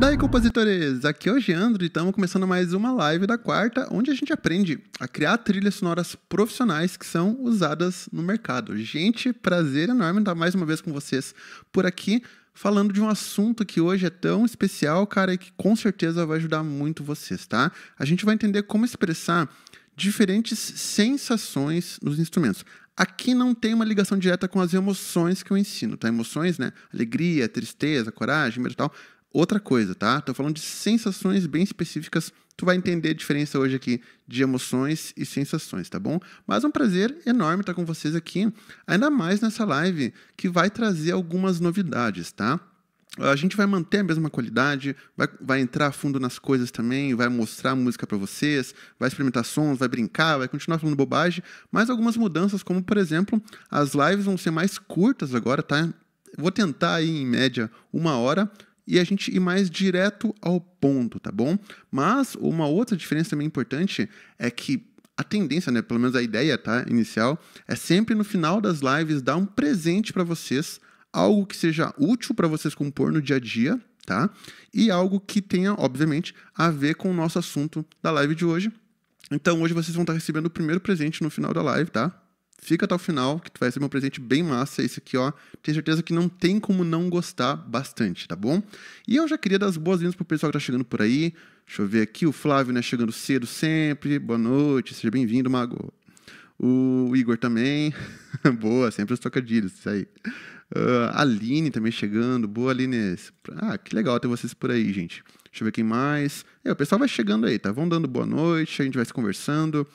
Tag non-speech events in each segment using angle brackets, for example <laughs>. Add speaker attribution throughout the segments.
Speaker 1: Daí, compositores! Aqui hoje, é o Geandro e estamos começando mais uma live da quarta, onde a gente aprende a criar trilhas sonoras profissionais que são usadas no mercado. Gente, prazer enorme estar mais uma vez com vocês por aqui, falando de um assunto que hoje é tão especial, cara, e que com certeza vai ajudar muito vocês, tá? A gente vai entender como expressar diferentes sensações nos instrumentos. Aqui não tem uma ligação direta com as emoções que eu ensino, tá? Emoções, né? Alegria, tristeza, coragem, medo e tal outra coisa, tá? Tô falando de sensações bem específicas. Tu vai entender a diferença hoje aqui de emoções e sensações, tá bom? Mas é um prazer enorme estar com vocês aqui, ainda mais nessa live que vai trazer algumas novidades, tá? A gente vai manter a mesma qualidade, vai, vai entrar fundo nas coisas também, vai mostrar música para vocês, vai experimentar sons, vai brincar, vai continuar falando bobagem, mas algumas mudanças, como por exemplo, as lives vão ser mais curtas agora, tá? Vou tentar aí em média uma hora, e a gente ir mais direto ao ponto, tá bom? Mas uma outra diferença também importante é que a tendência, né, pelo menos a ideia, tá, inicial, é sempre no final das lives dar um presente para vocês, algo que seja útil para vocês compor no dia a dia, tá? E algo que tenha, obviamente, a ver com o nosso assunto da live de hoje. Então, hoje vocês vão estar recebendo o primeiro presente no final da live, tá? Fica até o final, que tu vai receber um presente bem massa. Esse é aqui, ó, tenho certeza que não tem como não gostar bastante, tá bom? E eu já queria dar as boas-vindas pro pessoal que tá chegando por aí. Deixa eu ver aqui, o Flávio, né, chegando cedo sempre. Boa noite, seja bem-vindo, Mago. O Igor também. <laughs> Boa, sempre os trocadilhos, isso aí. Uh, Aline também chegando. Boa, Aline. Ah, que legal ter vocês por aí, gente. Deixa eu ver quem mais. É, o pessoal vai chegando aí, tá? Vão dando boa noite, a gente vai se conversando.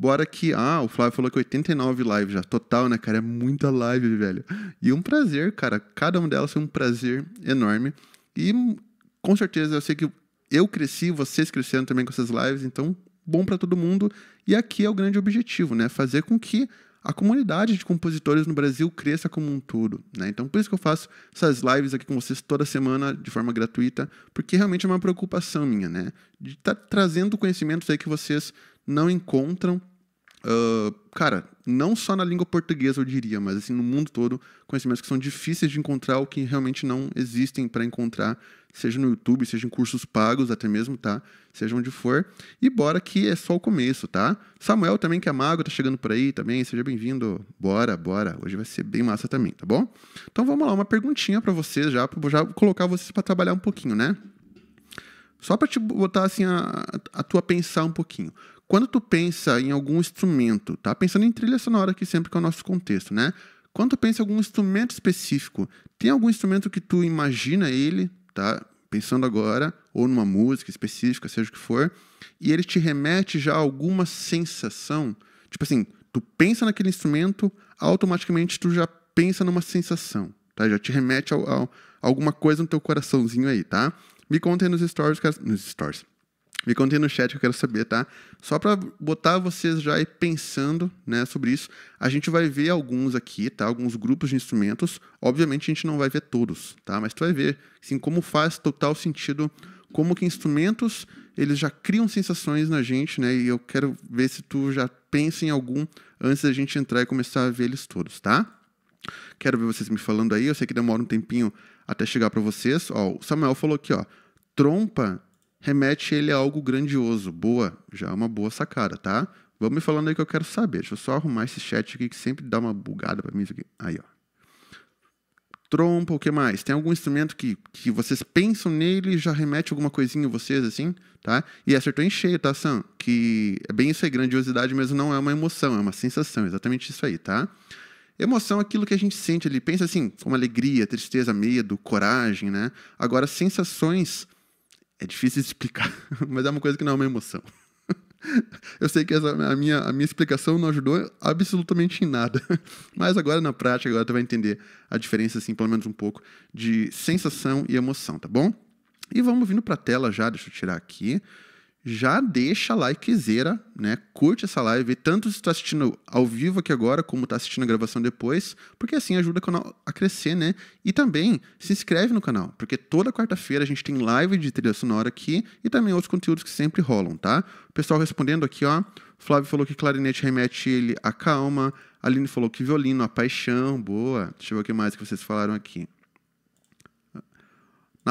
Speaker 1: Bora que. Ah, o Flávio falou que 89 lives já. Total, né, cara? É muita live, velho. E um prazer, cara. Cada uma delas foi um prazer enorme. E com certeza eu sei que eu cresci, vocês cresceram também com essas lives, então bom para todo mundo. E aqui é o grande objetivo, né? Fazer com que a comunidade de compositores no Brasil cresça como um todo. Né? Então, por isso que eu faço essas lives aqui com vocês toda semana, de forma gratuita, porque realmente é uma preocupação minha, né? De estar tá trazendo conhecimentos aí que vocês não encontram ah, cara, não só na língua portuguesa, eu diria, mas assim, no mundo todo, conhecimentos que são difíceis de encontrar ou que realmente não existem para encontrar, seja no YouTube, seja em cursos pagos até mesmo, tá? Seja onde for. E bora que é só o começo, tá? Samuel também, que é mago, tá chegando por aí também, seja bem-vindo. Bora, bora. Hoje vai ser bem massa também, tá bom? Então vamos lá, uma perguntinha para vocês já, pra, já colocar vocês para trabalhar um pouquinho, né? Só para te botar assim a, a tua pensar um pouquinho. Quando tu pensa em algum instrumento, tá? Pensando em trilha sonora aqui sempre que é o nosso contexto, né? Quando tu pensa em algum instrumento específico, tem algum instrumento que tu imagina ele, tá? Pensando agora, ou numa música específica, seja o que for, e ele te remete já a alguma sensação. Tipo assim, tu pensa naquele instrumento, automaticamente tu já pensa numa sensação, tá? Já te remete a, a, a alguma coisa no teu coraçãozinho aí, tá? Me contem nos stories, nos stories. Me contem no chat que eu quero saber, tá? Só para botar vocês já aí pensando né, sobre isso, a gente vai ver alguns aqui, tá? Alguns grupos de instrumentos. Obviamente a gente não vai ver todos, tá? Mas tu vai ver, assim, como faz total sentido, como que instrumentos, eles já criam sensações na gente, né? E eu quero ver se tu já pensa em algum antes da gente entrar e começar a ver eles todos, tá? Quero ver vocês me falando aí, eu sei que demora um tempinho até chegar para vocês. Ó, o Samuel falou aqui, ó, trompa remete ele a algo grandioso. Boa, já é uma boa sacada, tá? Vamos me falando aí que eu quero saber. Deixa eu só arrumar esse chat aqui que sempre dá uma bugada para mim aqui. Aí, ó. Trompa, o que mais? Tem algum instrumento que, que vocês pensam nele e já remete alguma coisinha em vocês, assim, tá? E acertou em cheio, tá, Sam? Que é bem isso aí, grandiosidade mesmo não é uma emoção, é uma sensação, exatamente isso aí, tá? Emoção é aquilo que a gente sente ali. Pensa assim, como alegria, tristeza, medo, coragem, né? Agora, sensações é difícil explicar, <laughs> mas é uma coisa que não é uma emoção. <laughs> Eu sei que essa, a, minha, a minha explicação não ajudou absolutamente em nada. <laughs> Mas agora, na prática, agora tu vai entender a diferença, assim, pelo menos um pouco, de sensação e emoção, tá bom? E vamos vindo para a tela já, deixa eu tirar aqui já deixa likezera, né? Curte essa live, tanto se está assistindo ao vivo aqui agora, como está assistindo a gravação depois, porque assim ajuda o canal a crescer, né? E também se inscreve no canal, porque toda quarta-feira a gente tem live de trilha sonora aqui e também outros conteúdos que sempre rolam, tá? O pessoal respondendo aqui, ó. Flávio falou que clarinete remete ele à calma. Aline falou que violino, a paixão. Boa. Deixa eu ver o que mais que vocês falaram aqui.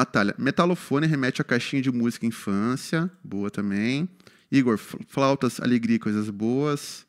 Speaker 1: Natália, metalofone remete a caixinha de música infância. Boa também. Igor, flautas, alegria e coisas boas.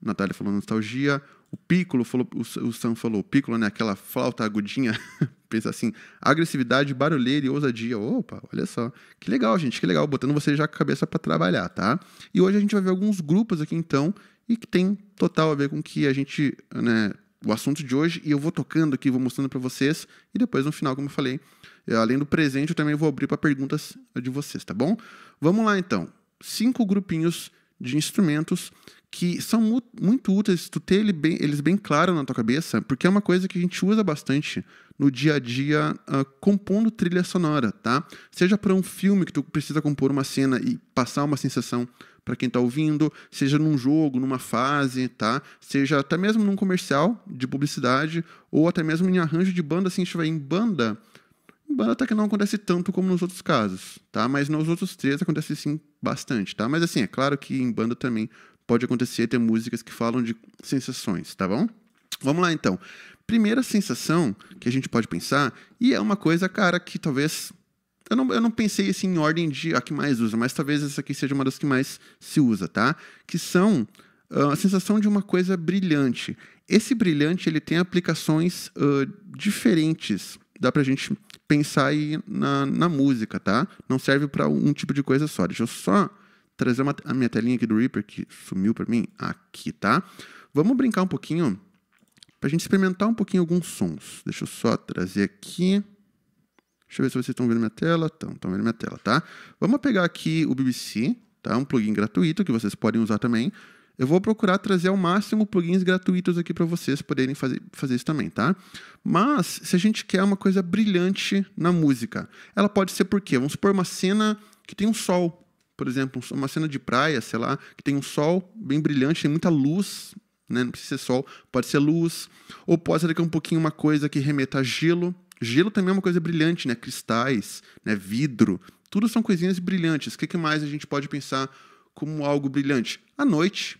Speaker 1: Natália falou nostalgia. O Piccolo falou, o Sam falou, o Piccolo, né? Aquela flauta agudinha. <laughs> Pensa assim, agressividade, barulheira e ousadia. Opa, olha só. Que legal, gente, que legal. Botando você já com a cabeça para trabalhar, tá? E hoje a gente vai ver alguns grupos aqui, então, e que tem total a ver com que a gente, né? O assunto de hoje, e eu vou tocando aqui, vou mostrando para vocês, e depois no final, como eu falei, é, além do presente, eu também vou abrir para perguntas de vocês, tá bom? Vamos lá então. Cinco grupinhos de instrumentos que são mu muito úteis tu ter ele bem, eles bem claros na tua cabeça, porque é uma coisa que a gente usa bastante no dia a dia uh, compondo trilha sonora, tá? Seja para um filme que tu precisa compor uma cena e passar uma sensação para quem está ouvindo, seja num jogo, numa fase, tá? Seja até mesmo num comercial de publicidade ou até mesmo em arranjo de banda, assim, estiver em banda, Banda, até que não acontece tanto como nos outros casos, tá? Mas nos outros três acontece sim bastante, tá? Mas assim, é claro que em banda também pode acontecer ter músicas que falam de sensações, tá bom? Vamos lá então. Primeira sensação que a gente pode pensar, e é uma coisa, cara, que talvez eu não, eu não pensei assim em ordem de a que mais usa, mas talvez essa aqui seja uma das que mais se usa, tá? Que são uh, a sensação de uma coisa brilhante. Esse brilhante ele tem aplicações uh, diferentes. Dá pra gente pensar aí na, na música, tá? Não serve para um tipo de coisa só. Deixa eu só trazer uma, a minha telinha aqui do Reaper, que sumiu para mim, aqui, tá? Vamos brincar um pouquinho, para a gente experimentar um pouquinho alguns sons. Deixa eu só trazer aqui. Deixa eu ver se vocês estão vendo minha tela. Estão, estão vendo minha tela, tá? Vamos pegar aqui o BBC, tá? Um plugin gratuito que vocês podem usar também. Eu vou procurar trazer ao máximo plugins gratuitos aqui para vocês poderem fazer, fazer isso também, tá? Mas se a gente quer uma coisa brilhante na música, ela pode ser por quê? Vamos supor uma cena que tem um sol, por exemplo, uma cena de praia, sei lá, que tem um sol bem brilhante, tem muita luz, né? Não precisa ser sol, pode ser luz, ou pode ser é um pouquinho uma coisa que remeta a gelo. Gelo também é uma coisa brilhante, né? Cristais, né? Vidro, tudo são coisinhas brilhantes. O que mais a gente pode pensar como algo brilhante? A noite,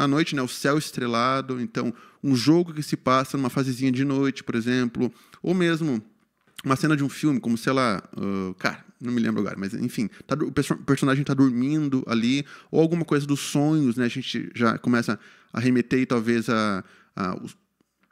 Speaker 1: à noite, né? O céu estrelado, então um jogo que se passa numa fasezinha de noite, por exemplo, ou mesmo uma cena de um filme, como, sei lá, uh, cara, não me lembro agora, mas enfim, tá, o personagem está dormindo ali, ou alguma coisa dos sonhos, né? A gente já começa a remeter talvez a, a os,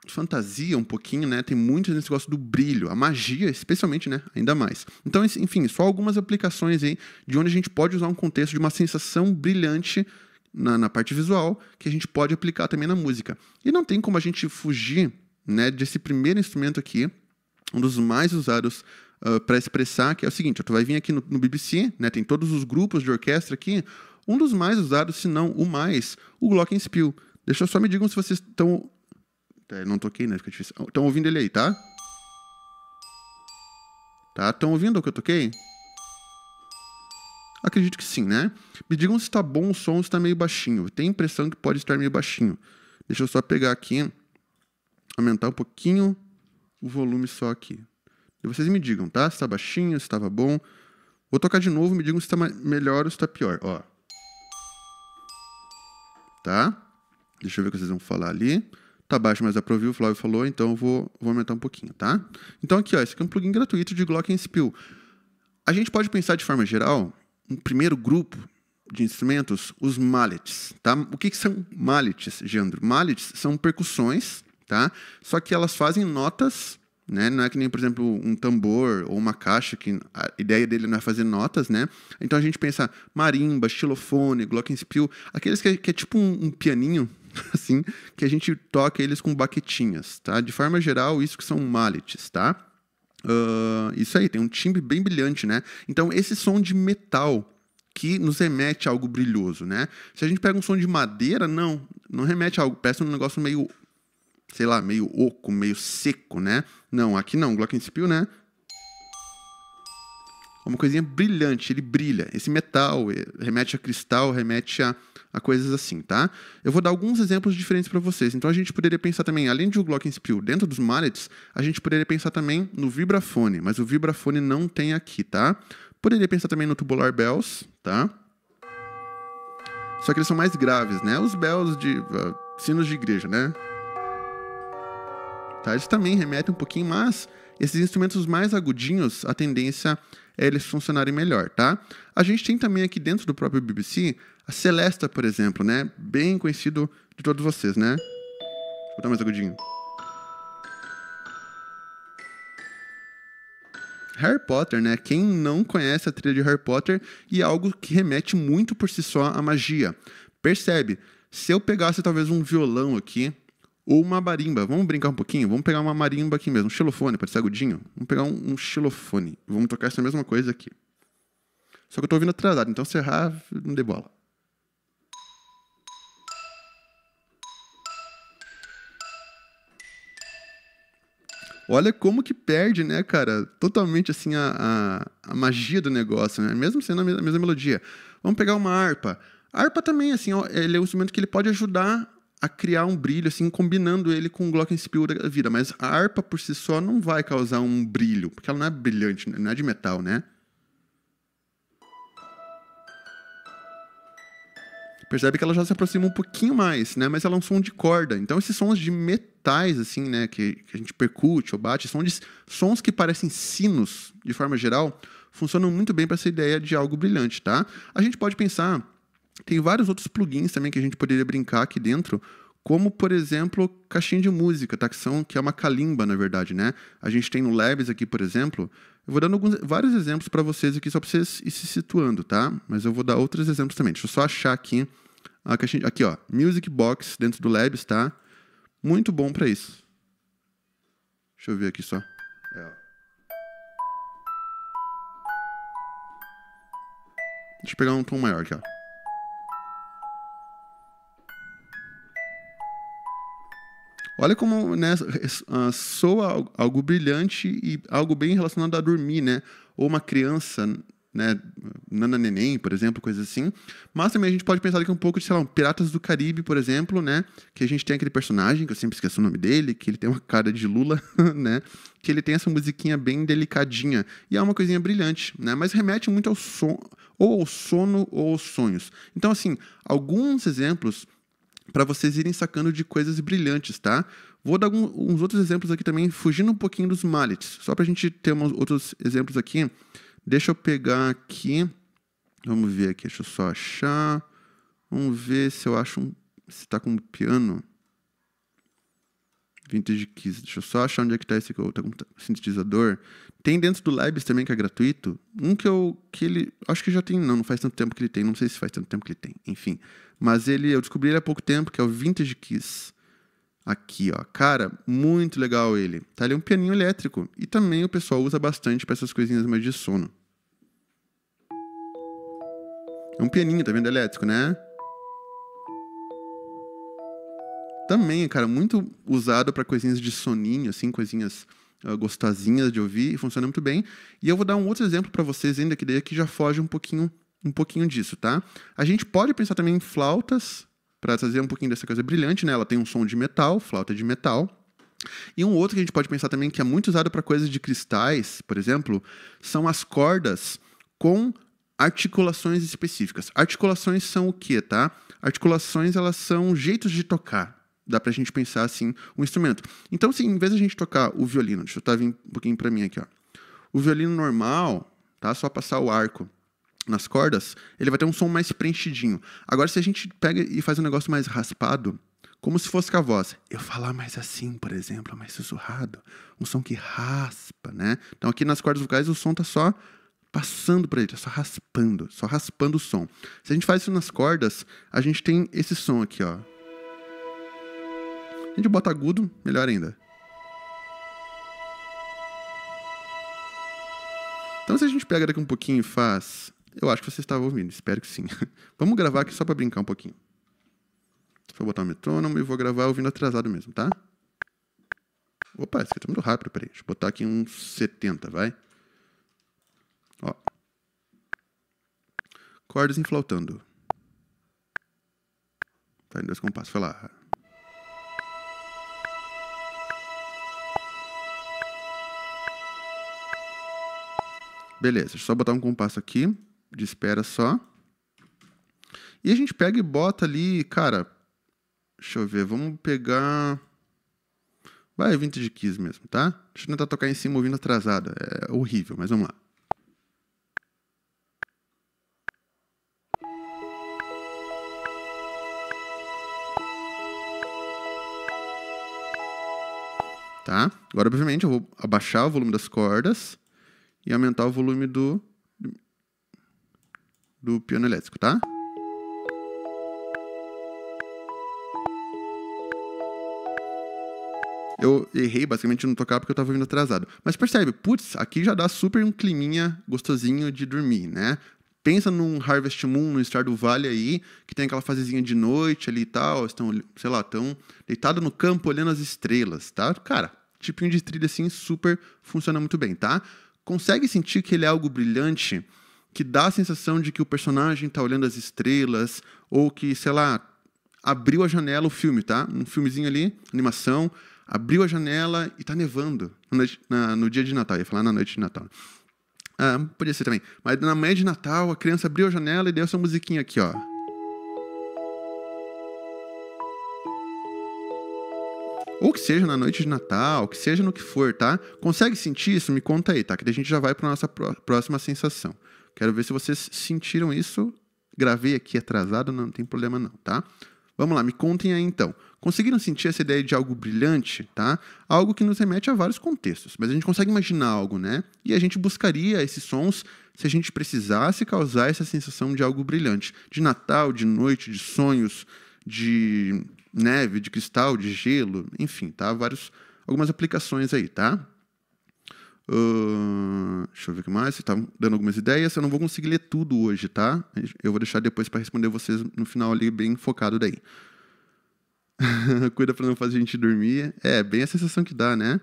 Speaker 1: fantasia um pouquinho, né? Tem muito nesse negócio do brilho, a magia, especialmente, né? Ainda mais. Então, enfim, só algumas aplicações aí de onde a gente pode usar um contexto de uma sensação brilhante na, na, parte visual, que a gente pode aplicar também na música. E não tem como a gente fugir né, desse primeiro instrumento aqui, um dos mais usados uh, ah, para expressar, que é o seguinte: tu vai vir aqui no, no BBC, né, tem todos os grupos de orquestra aqui, um dos mais usados, se não o mais, o Glockenspiel. Deixa eu só me digam se vocês estão. É, tá, não toquei, né? Fica difícil. Estão ouvindo ele aí, tá? Tá? Estão ouvindo o que eu toquei? Acredito que sim, né? Me digam se está bom o som ou se está meio baixinho. Tem a impressão que pode estar meio baixinho. Deixa eu só pegar aqui, aumentar um pouquinho o volume só aqui. E vocês me digam, tá? Se está baixinho, se estava bom. Vou tocar de novo, me digam se está melhor ou se está pior. Ó. Tá? Deixa eu ver o que vocês vão falar ali. Tá baixo, mas dá o Flávio falou, então eu vou, vou aumentar um pouquinho, tá? Então aqui, ó, esse aqui é um plugin gratuito de Glockenspiel. A gente pode pensar de forma geral um primeiro grupo de instrumentos, os mallets. Tá? O que, que são mallets, Jandro? Mallets são percussões, tá? só que elas fazem notas né? Não é que nem, por exemplo, um tambor ou uma caixa, que a ideia dele não é fazer notas, né? Então a gente pensa marimba, xilofone, glockenspiel, aqueles que é, que é tipo um, um, pianinho, <laughs> assim, que a gente toca eles com baquetinhas, tá? De forma geral, isso que são mallets, tá? Uh, isso aí, tem um timbre bem brilhante, né? Então, esse som de metal que nos remete a algo brilhoso, né? Se a gente pega um som de madeira, não, não remete a algo, parece um negócio meio, sei lá, meio oco, meio seco, né? Não, aqui não, Glockenspiel, né? Uma coisinha brilhante, ele brilha. Esse metal eh, remete a cristal, remete a a coisas assim, tá? Eu vou dar alguns exemplos diferentes para vocês. Então a gente poderia pensar também, além de o Glockenspiel dentro dos mallets, a gente poderia pensar também no vibrafone, mas o vibrafone não tem aqui, tá? Poderia pensar também no tubular bells, tá? Só que eles são mais graves, né? Os bells de uh, sinos de igreja, né? Tá? Eles também remetem um pouquinho, mas esses instrumentos mais agudinhos, a tendência é eles funcionarem melhor, tá? A gente tem também aqui dentro do próprio BBC a Celesta, por exemplo, né? Bem conhecido de todos vocês, né? Vou dar mais agudinho. Harry Potter, né? Quem não conhece a trilha de Harry Potter e é algo que remete muito por si só à magia. Percebe? Se eu pegasse talvez um violão aqui ou uma marimba, vamos brincar um pouquinho? Vamos pegar uma marimba aqui mesmo, um xilofone, para ser agudinho? Vamos pegar um, um xilofone. Vamos tocar essa mesma coisa aqui. Só que eu tô ouvindo atrasado, então se errar, não dê bola. olha como que perde, né, cara, totalmente assim a, a, a magia do negócio, né? Mesmo sendo a mesma melodia. Vamos pegar uma harpa. A harpa também, assim, ele é um instrumento que ele pode ajudar a criar um brilho, assim, combinando ele com o Glockenspiel da vida. Mas a harpa por si só não vai causar um brilho, porque ela não é brilhante, né? não é de metal, né? percebe que ela já se aproxima um pouquinho mais, né? Mas ela é um som de corda. Então esses sons de metais, assim, né? Que, que a gente percute ou bate, são de, sons que parecem sinos, de forma geral, funcionam muito bem para essa ideia de algo brilhante, tá? A gente pode pensar, tem vários outros plugins também que a gente poderia brincar aqui dentro, como por exemplo caixinha de música, tá? que, são, que é uma calimba na verdade, né? A gente tem no Labs aqui, por exemplo, eu vou dando alguns, vários exemplos para vocês aqui, só para vocês ir se situando, tá? Mas eu vou dar outros exemplos também. Deixa eu só achar aqui a caixinha. Aqui, ó. Music Box dentro do Labs, tá? Muito bom para isso. Deixa eu ver aqui só. É, ó. Deixa eu pegar um tom maior aqui, ó. Olha como né, ah, soa algo brilhante e algo bem relacionado a dormir, né? Ou uma criança, né? Nana Neném, por exemplo, coisa assim. Mas também a gente pode pensar aqui um pouco de, sei lá, um Piratas do Caribe, por exemplo, né? Que a gente tem aquele personagem, que eu sempre esqueço o nome dele, que ele tem uma cara de Lula, <laughs> né? Que ele tem essa musiquinha bem delicadinha. E é uma coisinha brilhante, né? Mas remete muito ao sono, ou ao sono, ou aos sonhos. Então, assim, alguns exemplos para vocês irem sacando de coisas brilhantes, tá? Vou dar uns outros exemplos aqui também, fugindo um pouquinho dos mallets, só para a gente ter uns outros exemplos aqui. Deixa eu pegar aqui, vamos ver aqui, deixa eu só achar, vamos ver se eu acho um, se está com um piano. Vintage Keys, deixa eu só achar onde é que está esse que tá com sintetizador. Tem dentro do Labs também que é gratuito, um que eu que ele acho que já tem, não, não faz tanto tempo que ele tem, não sei se faz tanto tempo que ele tem. Enfim, mas ele, eu descobri ele há pouco tempo, que é o Vintage Kiss. Aqui, ó. Cara, muito legal ele. Tá ali é um pianinho elétrico. E também o pessoal usa bastante para essas coisinhas mais de sono. É um pianinho, tá vendo? Elétrico, né? Também, cara, muito usado para coisinhas de soninho, assim, coisinhas uh, gostosinhas de ouvir e funciona muito bem. E eu vou dar um outro exemplo para vocês ainda, que daí aqui é já foge um pouquinho um pouquinho disso, tá? A gente pode pensar também em flautas, para trazer um pouquinho dessa coisa brilhante, né? Ela tem um som de metal, flauta de metal. E um outro que a gente pode pensar também que é muito usado para coisas de cristais, por exemplo, são as cordas com articulações específicas. Articulações são o quê, tá? Articulações, elas são jeitos de tocar. Dá pra gente pensar assim um instrumento. Então, assim, em vez de a gente tocar o violino, deixa eu estar tá um pouquinho para mim aqui, ó. O violino normal, tá? Só passar o arco nas cordas, ele vai ter um som mais preenchidinho. Agora, se a gente pega e faz um negócio mais raspado, como se fosse com a voz. Eu falar mais assim, por exemplo, mais sussurrado, um som que raspa, né? Então aqui nas cordas vocais o som tá só passando para ele, tá só raspando, só raspando o som. Se a gente faz isso nas cordas, a gente tem esse som aqui, ó. A gente bota agudo, melhor ainda. Então se a gente pega daqui um pouquinho e faz eu acho que você estava ouvindo, espero que sim. <laughs> Vamos gravar aqui só para brincar um pouquinho. Vou botar o metrônomo e vou gravar ouvindo atrasado mesmo, tá? Opa, isso aqui tá muito rápido, peraí. Deixa eu botar aqui uns 70, vai? Ó. Cordas inflautando. Tá em dois compassos, foi lá. Beleza, deixa eu só botar um compasso aqui de espera só. E a gente pega e bota ali, cara. Deixa eu ver, vamos pegar. Vai, Vintage Kiss mesmo, tá? Deixa eu tentar tocar em cima ouvindo atrasada. É horrível, mas vamos lá. Tá? Agora, obviamente, eu vou abaixar o volume das cordas e aumentar o volume do do piano elétrico, tá? Eu errei basicamente no tocar porque eu tava vindo atrasado. Mas percebe, putz, aqui já dá super um climinha gostosinho de dormir, né? Pensa num Harvest Moon, no Star do Vale aí, que tem aquela fasezinha de noite ali e tal, estão, sei lá, estão deitado no campo olhando as estrelas, tá? Cara, tipinho de trilha assim super funciona muito bem, tá? Consegue sentir que ele é algo brilhante que dá a sensação de que o personagem está olhando as estrelas, ou que, sei lá, abriu a janela o filme, tá? Um filmezinho ali, animação, abriu a janela e tá nevando no dia de Natal, ia falar na noite de Natal. Ah, podia ser também. Mas na manhã de Natal, a criança abriu a janela e deu essa musiquinha aqui, ó. Ou que seja na noite de Natal, que seja no que for, tá? Consegue sentir isso? Me conta aí, tá? Que daí a gente já vai para nossa próxima sensação. Quero ver se vocês sentiram isso. Gravei aqui atrasado, não tem problema não, tá? Vamos lá, me contem aí então. Conseguiram sentir essa ideia de algo brilhante, tá? Algo que nos remete a vários contextos, mas a gente consegue imaginar algo, né? E a gente buscaria esses sons se a gente precisasse causar essa sensação de algo brilhante, de Natal, de noite, de sonhos, de neve, de cristal, de gelo, enfim, tá? Vários algumas aplicações aí, tá? Uh, deixa eu ver o que mais. Você tá dando algumas ideias. Eu não vou conseguir ler tudo hoje, tá? Eu vou deixar depois para responder vocês no final ali, bem focado daí. <laughs> Cuida para não fazer a gente dormir. É, bem a sensação que dá, né?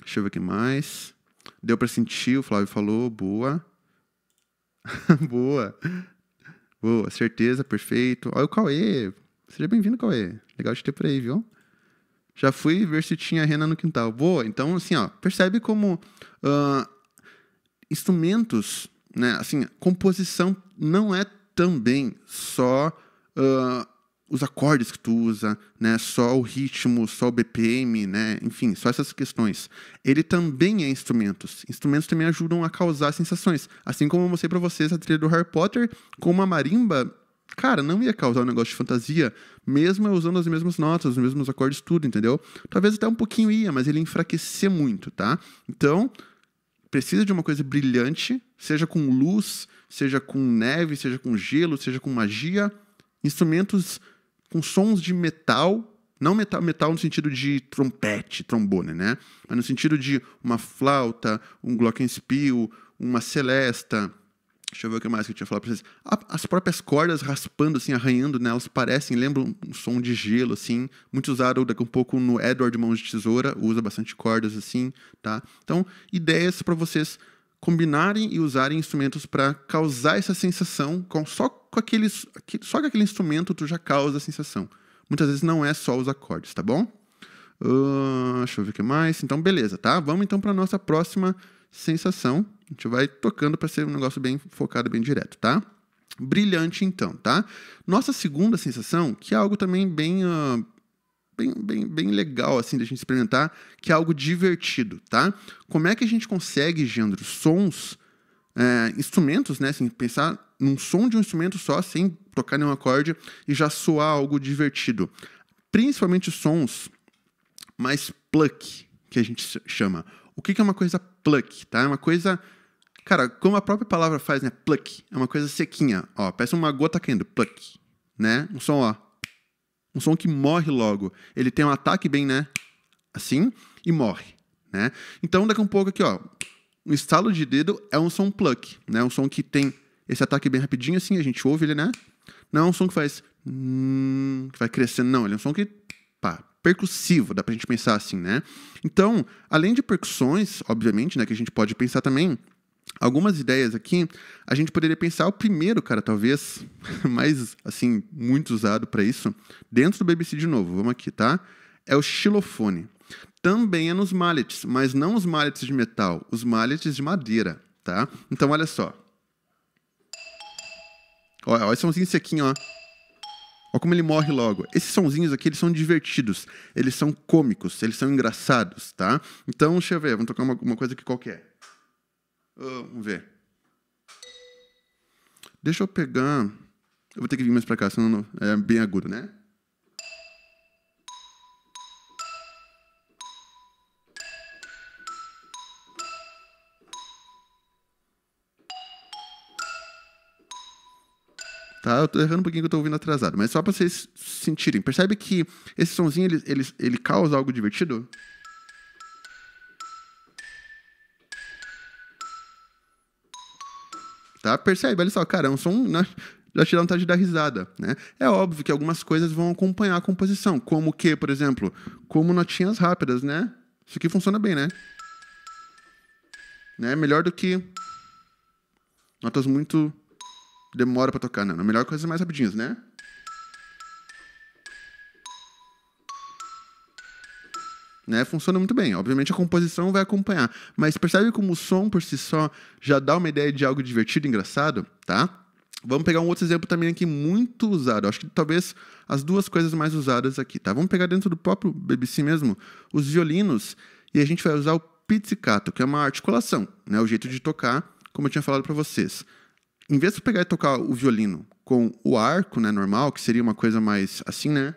Speaker 1: Deixa eu ver o que mais. Deu para sentir, o Flávio falou. Boa. <laughs> Boa. Boa, certeza, perfeito. Olha o Cauê. Seja bem-vindo, Cauê. Legal de ter por aí, viu? já fui ver se tinha rena no quintal. Boa, então assim, ó, percebe como uh, instrumentos, né, assim, composição não é também só uh, os acordes que tu usa, né, só o ritmo, só o BPM, né, enfim, só essas questões. Ele também é instrumentos. Instrumentos também ajudam a causar sensações, assim como eu mostrei para vocês a trilha do Harry Potter com uma marimba cara, não ia causar um negócio de fantasia, mesmo usando as mesmas notas, os mesmos acordes, tudo, entendeu? Talvez até um pouquinho ia, mas ele enfraquecer muito, tá? Então, precisa de uma coisa brilhante, seja com luz, seja com neve, seja com gelo, seja com magia, instrumentos com sons de metal, não metal, metal no sentido de trompete, trombone, né? Mas no sentido de uma flauta, um glockenspiel, uma celesta, Deixa eu ver o que mais que eu tinha falado pra vocês. As próprias cordas raspando, assim, arranhando, né? Elas parecem, lembra um som de gelo, assim. Muito usaram daqui um pouco no Edward Mãos de Tesoura, usa bastante cordas, assim, tá? Então, ideias para vocês combinarem e usarem instrumentos para causar essa sensação. Com, só, com aqueles, só com aquele instrumento tu já causa a sensação. Muitas vezes não é só os acordes, tá bom? Uh, deixa eu ver o que mais. Então, beleza, tá? Vamos então para nossa próxima sensação a gente vai tocando para ser um negócio bem focado, bem direto, tá? Brilhante, então, tá? Nossa segunda sensação, que é algo também bem. Uh, Bem, bem, bem legal, assim, da gente experimentar, que é algo divertido, tá? Como é que a gente consegue, gênero, sons, é, instrumentos, né? Assim, pensar num som de um instrumento só, sem tocar nenhum acorde, e já soar algo divertido. Principalmente sons mais pluck, que a gente chama. O que, que é uma coisa pluck, tá? É uma coisa Cara, como a própria palavra faz, né? Pluck. É uma coisa sequinha, ó. Parece uma gota caindo. Pluck. Né? Um som, ó. Um som que morre logo. Ele tem um ataque bem, né? Assim. E morre, né? Então, daqui a um pouco aqui, ó. Um estalo de dedo é um som pluck, né? Um som que tem esse ataque bem rapidinho, assim. A gente ouve ele, né? Não é um som que faz... Hum, que vai crescendo, não. Ele é um som que... Pá, percussivo, dá pra gente pensar assim, né? Então, além de percussões, obviamente, né? Que a gente pode pensar também algumas ideias aqui, a gente poderia pensar o primeiro, cara, talvez, <laughs> mais assim, muito usado para isso, dentro do BBC de novo, vamos aqui, tá? É o xilofone. Também é nos mallets, mas não os mallets de metal, os mallets de madeira, tá? Então olha só. Olha, olha esse somzinho sequinho, ó. Olha como ele morre logo. Esses sonzinhos aqui, eles são divertidos, eles são cômicos, eles são engraçados, tá? Então, deixa eu ver, vamos tocar uma, uma coisa aqui qualquer. Ah, vamos ver. Deixa eu pegar. Eu vou ter que vir mais pra cá, senão é bem agudo, né? Tá, eu tô errando um pouquinho que eu tô ouvindo atrasado, mas só pra vocês sentirem. Percebe que esse sonzinho ele, ele, ele causa algo divertido? tá? Percebe, olha só, cara, é um som. Né? Já te dá vontade de dar risada, né? É óbvio que algumas coisas vão acompanhar a composição, como o que, por exemplo, como notinhas rápidas, né? Isso aqui funciona bem, né? né? Melhor do que notas muito demora para tocar, né? A melhor coisa é mais rapidinhas, né? né? Funciona muito bem. Obviamente a composição vai acompanhar, mas percebe como o som por si só já dá uma ideia de algo divertido, engraçado, tá? Vamos pegar um outro exemplo também aqui muito usado. Acho que talvez as duas coisas mais usadas aqui, tá? Vamos pegar dentro do próprio BBC mesmo os violinos e a gente vai usar o pizzicato, que é uma articulação, né? O jeito de tocar, como eu tinha falado para vocês. Em vez de pegar e tocar o violino com o arco, né, normal, que seria uma coisa mais assim, né?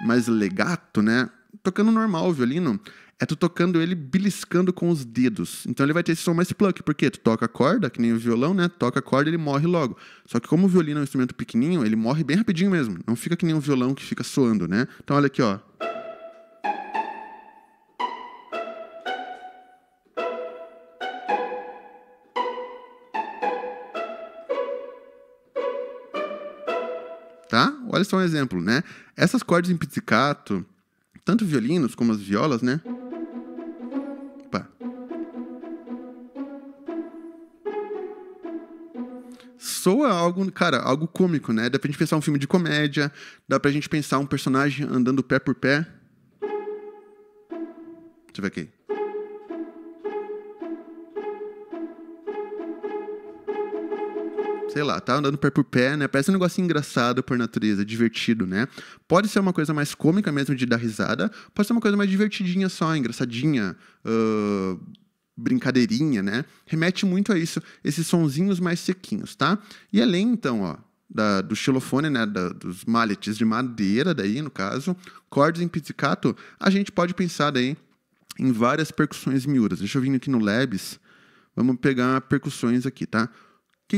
Speaker 1: mais legato, né? Tocando normal o violino, é tu tocando ele beliscando com os dedos. Então ele vai ter esse som mais pluck, porque tu toca a corda, que nem o violão, né? Toca a corda, e ele morre logo. Só que como o violino é um instrumento pequenininho, ele morre bem rapidinho mesmo. Não fica que nem um violão que fica soando, né? Então olha aqui, ó. olha só um exemplo, né? Essas cordas em pizzicato, tanto violinos como as violas, né? Opa. Soa algo, cara, algo cômico, né? Dá pra gente pensar um filme de comédia, dá pra gente pensar um personagem andando pé por pé. Deixa eu ver aqui. sei lá, tá andando pé por pé, né? Parece um negócio engraçado por natureza, divertido, né? Pode ser uma coisa mais cômica mesmo de dar risada, pode ser uma coisa mais divertidinha só, engraçadinha, uh, brincadeirinha, né? Remete muito a isso, esses sonzinhos mais sequinhos, tá? E além, então, ó, da, do xilofone, né, da, dos maletes de madeira, daí no caso, cordas em pizzicato, a gente pode pensar daí em várias percussões miúdas. Deixa eu vir aqui no Labs, vamos pegar percussões aqui, tá?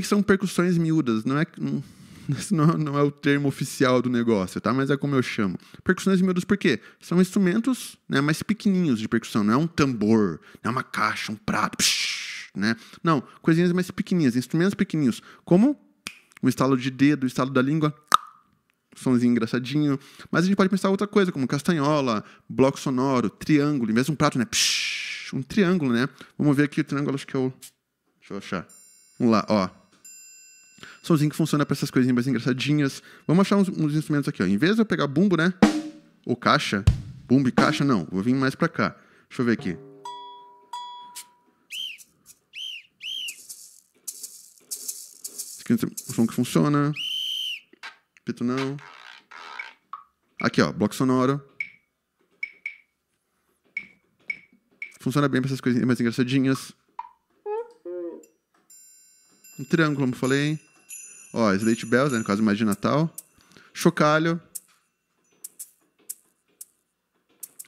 Speaker 1: que são percussões miúdas? Não é, hum, <laughs> não, é, não é o termo oficial do negócio, tá? Mas é como eu chamo. Percussões miúdas por quê? São instrumentos né, mais pequenininhos de percussão. Não é um tambor, não é uma caixa, um prato, psh, né? Não, coisinhas mais pequenininhas, instrumentos pequenininhos. Como o estalo de dedo, o estalo da língua, sonsinho engraçadinho. Mas a gente pode pensar outra coisa, como castanhola, bloco sonoro, triângulo, e mesmo um prato, né? Psh, um triângulo, né? Vamos ver aqui o triângulo, acho que é o... Deixa eu achar. Vamos lá, ó. Somzinho que funciona para essas coisinhas mais engraçadinhas. Vamos achar uns, uns, instrumentos aqui, ó. Em vez de eu pegar bumbo, né? Ou caixa. Bumbo e caixa, não. Vou vir mais para cá. Deixa eu ver aqui. É o som que funciona. Pito não. Aqui, ó, bloco sonoro. Funciona bem para essas coisinhas mais engraçadinhas. Um triângulo, como falei. Ó, Slate Bells, né, no caso, de Natal. Chocalho.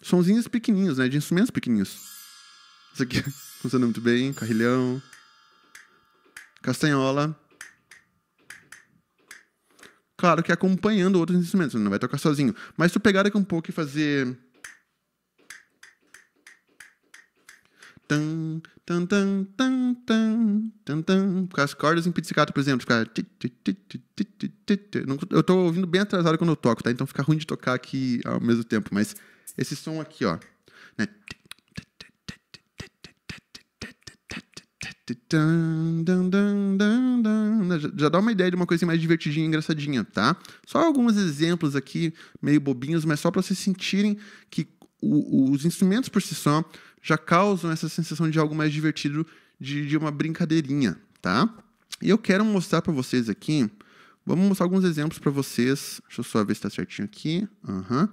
Speaker 1: Sonzinhos pequenininhos, né? De instrumentos pequenininhos. Isso aqui <laughs> funciona muito bem. Carrilhão. Castanhola. Claro que acompanhando outros instrumentos, não vai tocar sozinho. Mas se tu pegar daqui um pouco e fazer. Tan, Tan, tan, tan, tan, tan, tan. Porque as cordas em pizzicato, por exemplo, fica... Eu tô ouvindo bem atrasado quando eu toco, tá? Então fica ruim de tocar aqui ao mesmo tempo. Mas esse som aqui, ó. Né? Já dá uma ideia de uma coisa mais divertidinha e engraçadinha, tá? Só alguns exemplos aqui, meio bobinhos, mas só para vocês sentirem que os instrumentos por si só já causam essa sensação de algo mais divertido, de, de uma brincadeirinha, tá? E eu quero mostrar para vocês aqui, vamos mostrar alguns exemplos para vocês, deixa eu só ver se está certinho aqui, uhum,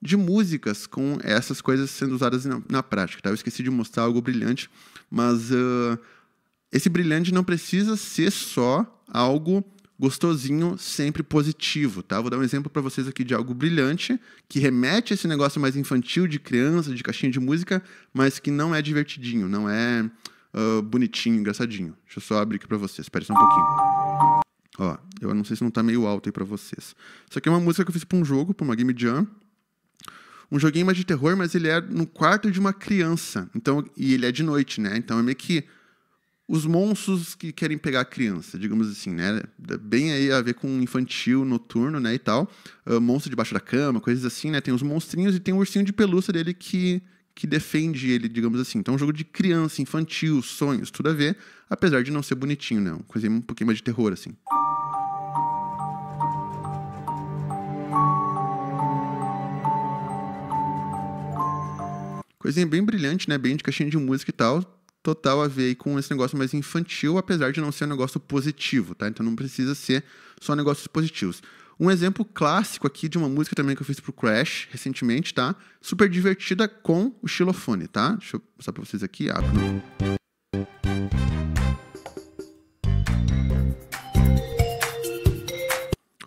Speaker 1: de músicas com essas coisas sendo usadas na, na, prática, tá? Eu esqueci de mostrar algo brilhante, mas uh, esse brilhante não precisa ser só algo gostosinho, sempre positivo, tá? Vou dar um exemplo para vocês aqui de algo brilhante que remete a esse negócio mais infantil de criança, de caixinha de música, mas que não é divertidinho, não é uh, bonitinho, engraçadinho. Deixa eu só abrir aqui para vocês, espere só um pouquinho. Ó, eu não sei se não tá meio alto aí para vocês. Isso aqui é uma música que eu fiz para um jogo, para uma game jam. Um joguinho mais de terror, mas ele é no quarto de uma criança. Então, e ele é de noite, né? Então é meio que os monstros que querem pegar a criança, digamos assim, né? Bem aí a ver com infantil, noturno, né, e tal. Uh, monstro debaixo da cama, coisas assim, né? Tem os monstrinhos e tem o ursinho de pelúcia dele que, que defende ele, digamos assim. Então, é um jogo de criança, infantil, sonhos, tudo a ver, apesar de não ser bonitinho, não. Né? Coisa um pouquinho mais de terror, assim. Coisinha bem brilhante, né? Bem de caixinha de música e tal total a ver aí com esse negócio mais infantil, apesar de não ser um negócio positivo, tá? Então não precisa ser só negócios positivos. Um exemplo clássico aqui de uma música também que eu fiz pro Crash recentemente, tá? Super divertida com o xilofone, tá? Deixa eu mostrar pra vocês aqui.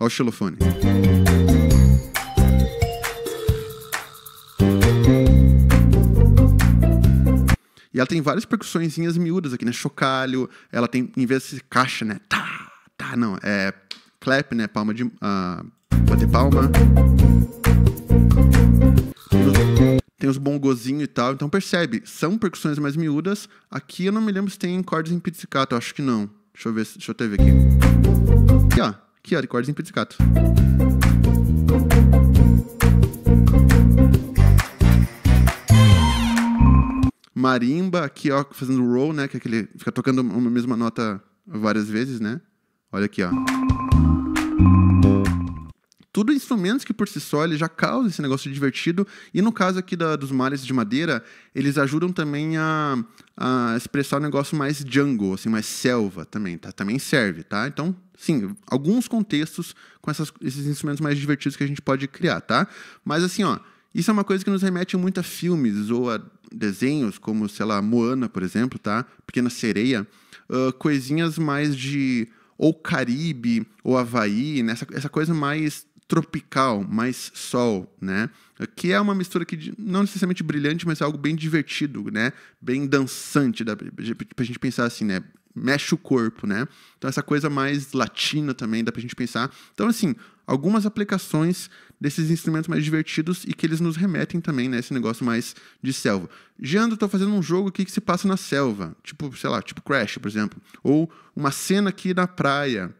Speaker 1: Olha o xilofone. E ela tem várias percussõezinhas miúdas aqui, né? Chocalho, ela tem, em vez de caixa, né? Tá, tá, não. É clap, né? Palma de. Uh, bater palma. Tem os bongozinhos e tal, então percebe, são percussões mais miúdas. Aqui eu não me lembro se tem cordas em pizzicato, acho que não. Deixa eu ver, deixa eu ter ver aqui. Aqui, ó. Aqui, ó, de cordas em pizzicato. marimba, aqui, ó, fazendo roll, né? Que é aquele. Fica tocando a mesma nota várias vezes, né? Olha aqui, ó. Tudo instrumentos que por si só ele já causam esse negócio divertido. E no caso aqui da, dos males de madeira, eles ajudam também a, a expressar um negócio mais jungle, assim, mais selva também, tá? Também serve, tá? Então, sim, alguns contextos com essas, esses instrumentos mais divertidos que a gente pode criar, tá? Mas assim, ó, isso é uma coisa que nos remete muito a filmes ou a desenhos, como, sei lá, Moana, por exemplo, tá? Pequena Sereia. Uh, coisinhas mais de ou Caribe ou Havaí, né? essa, essa coisa mais tropical, mais sol, né? Que é uma mistura que não necessariamente brilhante, mas é algo bem divertido, né? Bem dançante, dá pra gente pensar assim, né? mexe o corpo, né? Então essa coisa mais latina também dá pra gente pensar. Então assim, algumas aplicações desses instrumentos mais divertidos e que eles nos remetem também, né, esse negócio mais de selva. Geando tô fazendo um jogo aqui que se passa na selva, tipo, sei lá, tipo Crash, por exemplo, ou uma cena aqui na praia.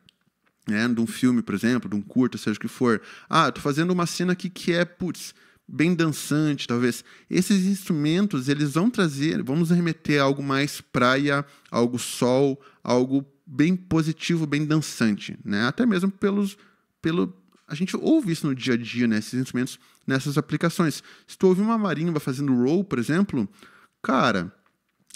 Speaker 1: Né, de um filme, por exemplo, de um curta, seja o que for. Ah, tô fazendo uma cena aqui que é, putz, bem dançante, talvez. Esses instrumentos, eles vão trazer, vamos remeter a algo mais praia, algo sol, algo bem positivo, bem dançante, né? Até mesmo pelos pelo a gente ouve isso no dia a dia, né? Esses instrumentos nessas aplicações. Se tu ouvir uma marimba fazendo roll, por exemplo, cara,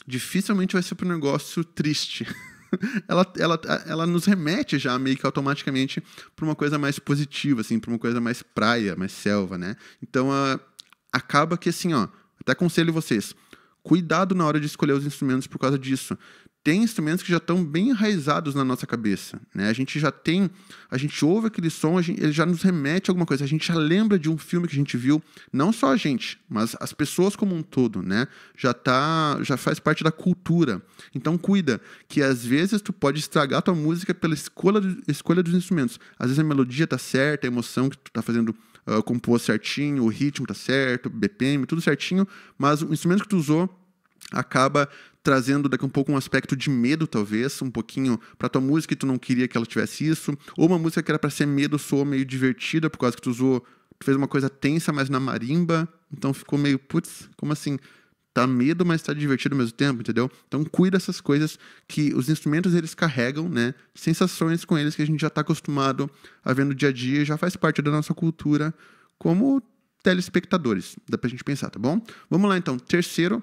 Speaker 1: dificilmente vai ser para um negócio triste. <laughs> <laughs> ela, ela, ela nos remete já meio que automaticamente para uma coisa mais positiva, assim, para uma coisa mais praia, mais selva, né? Então, acaba que assim, ó, até aconselho vocês, cuidado na hora de escolher os instrumentos por causa disso tem instrumentos que já estão bem enraizados na nossa cabeça, né? A gente já tem, a gente ouve aquele som, gente, ele já nos remete a alguma coisa, a gente já lembra de um filme que a gente viu, não só a gente, mas as pessoas como um todo, né? Já tá, já faz parte da cultura. Então cuida que às vezes tu pode estragar tua música pela escolha, escolha dos instrumentos. Às vezes a melodia tá certa, a emoção que tu tá fazendo uh, compor certinho, o ritmo tá certo, BPM, tudo certinho, mas o instrumento que tu usou acaba trazendo daqui um pouco um aspecto de medo, talvez, um pouquinho pra tua música e tu não queria que ela tivesse isso, ou uma música que era para ser medo soou meio divertida, por causa que tu usou, tu fez uma coisa tensa, mas na marimba, então ficou meio, putz, como assim? Tá medo, mas tá divertido ao mesmo tempo, entendeu? Então cuida essas coisas que os instrumentos eles carregam, né? Sensações com eles que a gente já tá acostumado a ver no dia a dia, já faz parte da nossa cultura como telespectadores. Dá pra gente pensar, tá bom? Vamos lá então, terceiro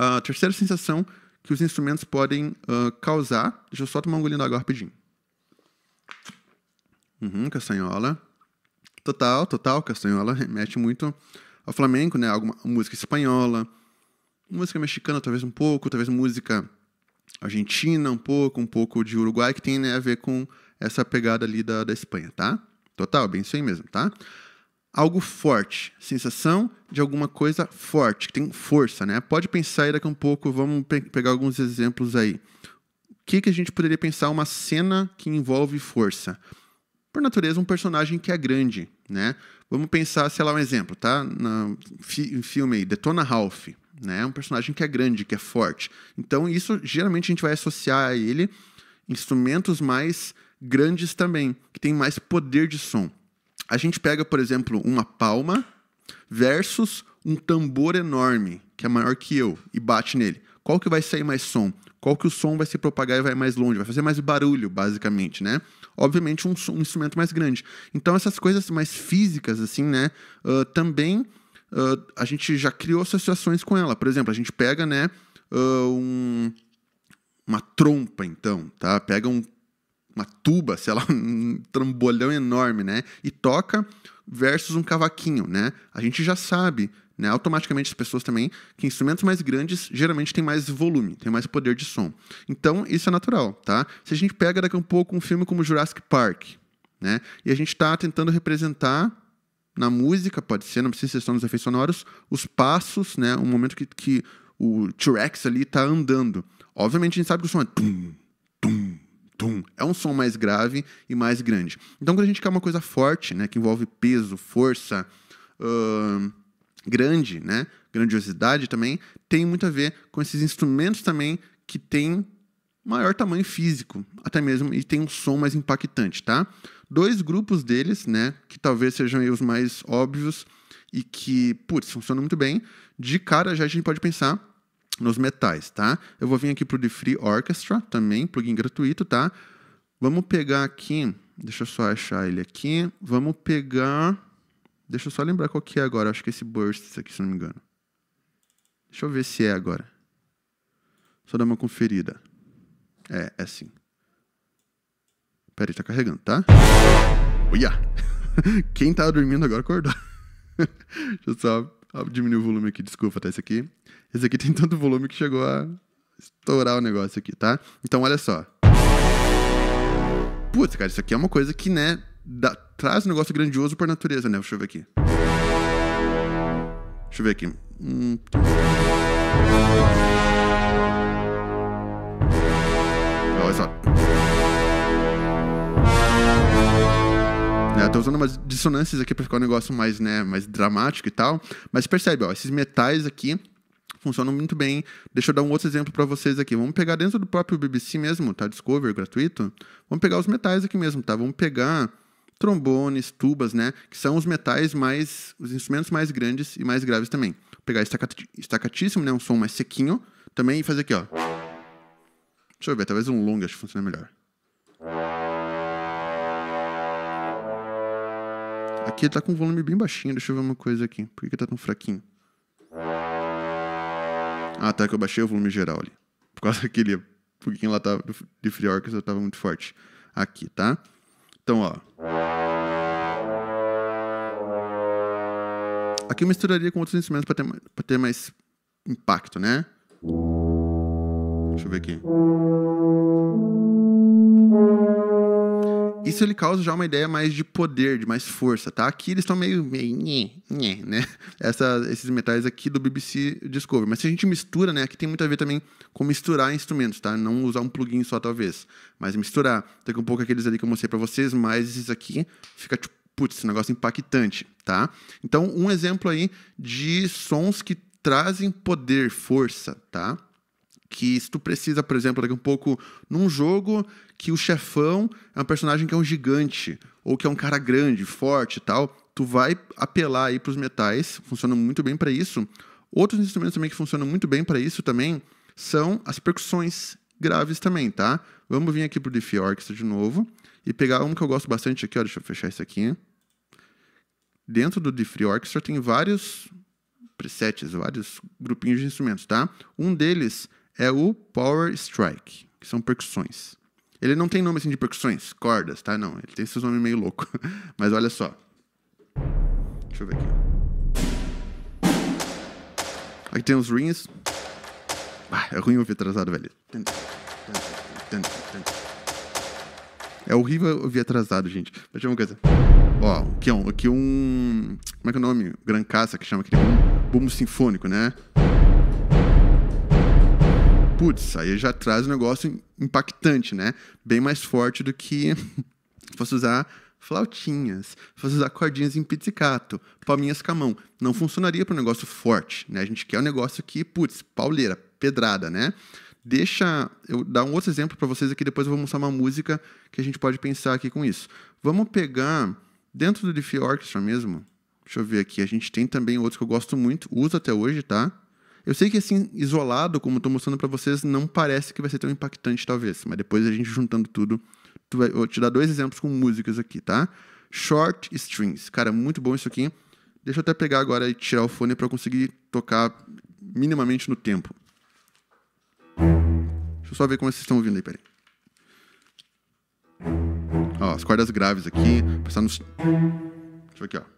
Speaker 1: a terceira sensação que os instrumentos podem uh, causar. Deixa eu só tomar um golinho d'água rapidinho. Uhum, castanhola. Total, total, castanhola. Remete muito ao flamenco, né? Alguma música espanhola, música mexicana, talvez um pouco, talvez música argentina, um pouco, um pouco de Uruguai, que tem né, a ver com essa pegada ali da, da Espanha, tá? Total, bem isso aí mesmo, tá? algo forte, sensação de alguma coisa forte, que tem força, né? Pode pensar aí daqui a um pouco, vamos pe pegar alguns exemplos aí. O que, que a gente poderia pensar uma cena que envolve força? Por natureza, um personagem que é grande, né? Vamos pensar, sei lá, um exemplo, tá? No fi filme aí, Detona Ralph, né? Um personagem que é grande, que é forte. Então, isso geralmente a gente vai associar a ele instrumentos mais grandes também, que tem mais poder de som a gente pega, por exemplo, uma palma versus um tambor enorme, que é maior que eu, e bate nele. Qual que vai sair mais som? Qual que o som vai se propagar e vai mais longe? Vai fazer mais barulho, basicamente, né? Obviamente, um, um instrumento mais grande. Então, essas coisas mais físicas, assim, né? Uh, também uh, a gente já criou associações com ela. Por exemplo, a gente pega, né? Uh, um, uma trompa, então, tá? Pega um uma tuba, sei lá, <laughs> um trambolhão enorme, né? E toca versus um cavaquinho, né? A gente já sabe, né? Automaticamente as pessoas também que instrumentos mais grandes geralmente têm mais volume, têm mais poder de som. Então, isso é natural, tá? Se a gente pega daqui a um pouco um filme como Jurassic Park, né? E a gente está tentando representar na música, pode ser, não precisa ser só nos efeitos sonoros, os passos, né? o momento que, que o T-Rex ali está andando. Obviamente a gente sabe que o som é tum. É um som mais grave e mais grande. Então, quando a gente quer uma coisa forte, né, que envolve peso, força, uh, grande, né, grandiosidade também, tem muito a ver com esses instrumentos também que têm maior tamanho físico, até mesmo, e tem um som mais impactante, tá? Dois grupos deles, né, que talvez sejam os mais óbvios e que, putz, funcionam muito bem, de cara já a gente pode pensar nos metais, tá? Eu vou vir aqui para o The Free Orchestra também, plugin gratuito, tá? Vamos pegar aqui, deixa eu só achar ele aqui. Vamos pegar, deixa eu só lembrar qual que é agora. Acho que é esse Burst aqui, se não me engano. Deixa eu ver se é agora. Só dar uma conferida. É, é sim. Peraí, tá carregando, tá? Uia! <laughs> Quem tá dormindo agora acordou. <laughs> deixa eu só diminuir o volume aqui, desculpa, tá? Esse aqui esse aqui tem tanto volume que chegou a estourar o negócio aqui, tá? Então, olha só. Putz, cara, isso aqui é uma coisa que, né, dá, traz um negócio grandioso por natureza, né? Deixa eu ver aqui. Deixa eu ver aqui. Hum. Tá. Olha só. É, tô usando umas dissonâncias aqui para ficar um negócio mais, né, mais dramático e tal. Mas percebe, ó, esses metais aqui funcionam muito bem. Deixa eu dar um outro exemplo para vocês aqui. Vamos pegar dentro do próprio BBC mesmo, tá? Discover, gratuito. Vamos pegar os metais aqui mesmo, tá? Vamos pegar trombones, tubas, né? Que são os metais mais. os instrumentos mais grandes e mais graves também. Vou pegar estacatíssimo, né? Um som mais sequinho. Também e fazer aqui, ó. Deixa eu ver, talvez um long acho que funciona melhor. Aqui tá com um volume bem baixinho, deixa eu ver uma coisa aqui. Por que, que tá tão fraquinho? Ah, tá, que eu baixei o volume geral ali. Por causa <laughs> daquele pouquinho lá tava, tá, de Free Orchestra tava muito forte. Aqui, tá? Então, ó. Aqui eu misturaria com outros instrumentos para ter, pra ter mais impacto, né? Deixa eu ver aqui. Isso ele causa já uma ideia mais de poder, de mais força, tá? Aqui eles estão meio, meio né? <laughs> Essa, esses metais aqui do BBC Discovery. Mas se a gente mistura, né? Aqui tem muito a ver também com misturar instrumentos, tá? Não usar um plugin só, talvez. Mas misturar. Tem um pouco aqueles ali que eu mostrei para vocês, mais esses aqui, fica tipo, putz, esse negócio é impactante, tá? Então, um exemplo aí de sons que trazem poder, força, tá? Que se tu precisa, por exemplo, daqui um pouco, num jogo que o chefão é um personagem que é um gigante, ou que é um cara grande, forte e tal, tu vai apelar aí pros metais, funciona muito bem para isso. Outros instrumentos também que funcionam muito bem para isso também são as percussões graves também, tá? Vamos vir aqui pro DeFi Orchestra de novo e pegar um que eu gosto bastante aqui, ó, deixa eu fechar isso aqui. Dentro do DeFi Orchestra tem vários presets, vários grupinhos de instrumentos, tá? Um deles é o Power Strike, que são percussões. Ele não tem nome assim de percussões, cordas, tá? Não, ele tem esses nomes meio louco. <laughs> Mas olha só. Deixa eu ver aqui. Aqui tem os rings. Ah, é ruim ouvir atrasado, velho. É horrível ouvir atrasado, gente. deixa eu ver uma coisa. Ó, aqui é um, aqui um... Como é que é o nome? Grancaça, que chama aquele bumbo sinfônico, né? putz, aí já traz um negócio impactante, né? Bem mais forte do que <laughs> fosse usar flautinhas, fosse usar cordinhas em pizzicato, palminhas com a mão. Não funcionaria para um negócio forte, né? A gente quer um negócio que, putz, pauleira, pedrada, né? Deixa eu dar um outro exemplo para vocês aqui, depois eu vou mostrar uma música que a gente pode pensar aqui com isso. Vamos pegar dentro do DeFi Orchestra mesmo. Deixa eu ver aqui, a gente tem também outros que eu gosto muito, uso até hoje, tá? Eu sei que assim, isolado, como eu tô mostrando para vocês, não parece que vai ser tão impactante, talvez. Mas depois a gente juntando tudo, tu vai, eu vou te dar dois exemplos com músicas aqui, tá? Short Strings. Cara, muito bom isso aqui. Deixa eu até pegar agora e tirar o fone para conseguir tocar minimamente no tempo. Deixa eu só ver como vocês estão ouvindo aí, peraí. Ó, as cordas graves aqui, passar nos. Deixa eu ver aqui, ó.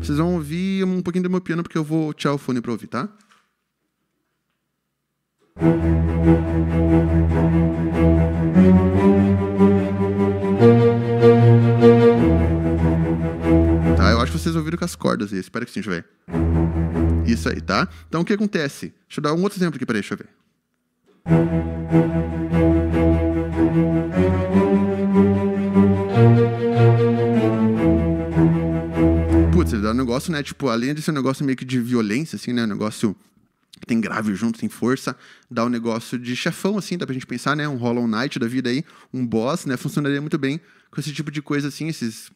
Speaker 1: Vocês vão ouvir um pouquinho do meu piano porque eu vou tirar o fone para ouvir, tá? Tá, eu acho que vocês ouviram com as cordas aí, espero que sim, deixa eu ver. Isso aí, tá? Então o que acontece? Deixa eu dar um outro exemplo aqui, peraí, deixa eu ver. agressividade um negócio, né? Tipo, além de ser um negócio meio que de violência, assim, né? Um negócio que tem grave junto, tem força, dá um negócio de chefão, assim, dá pra gente pensar, né? Um Hollow Knight da vida aí, um boss, né? Funcionaria muito bem com esse tipo de coisa, assim, esses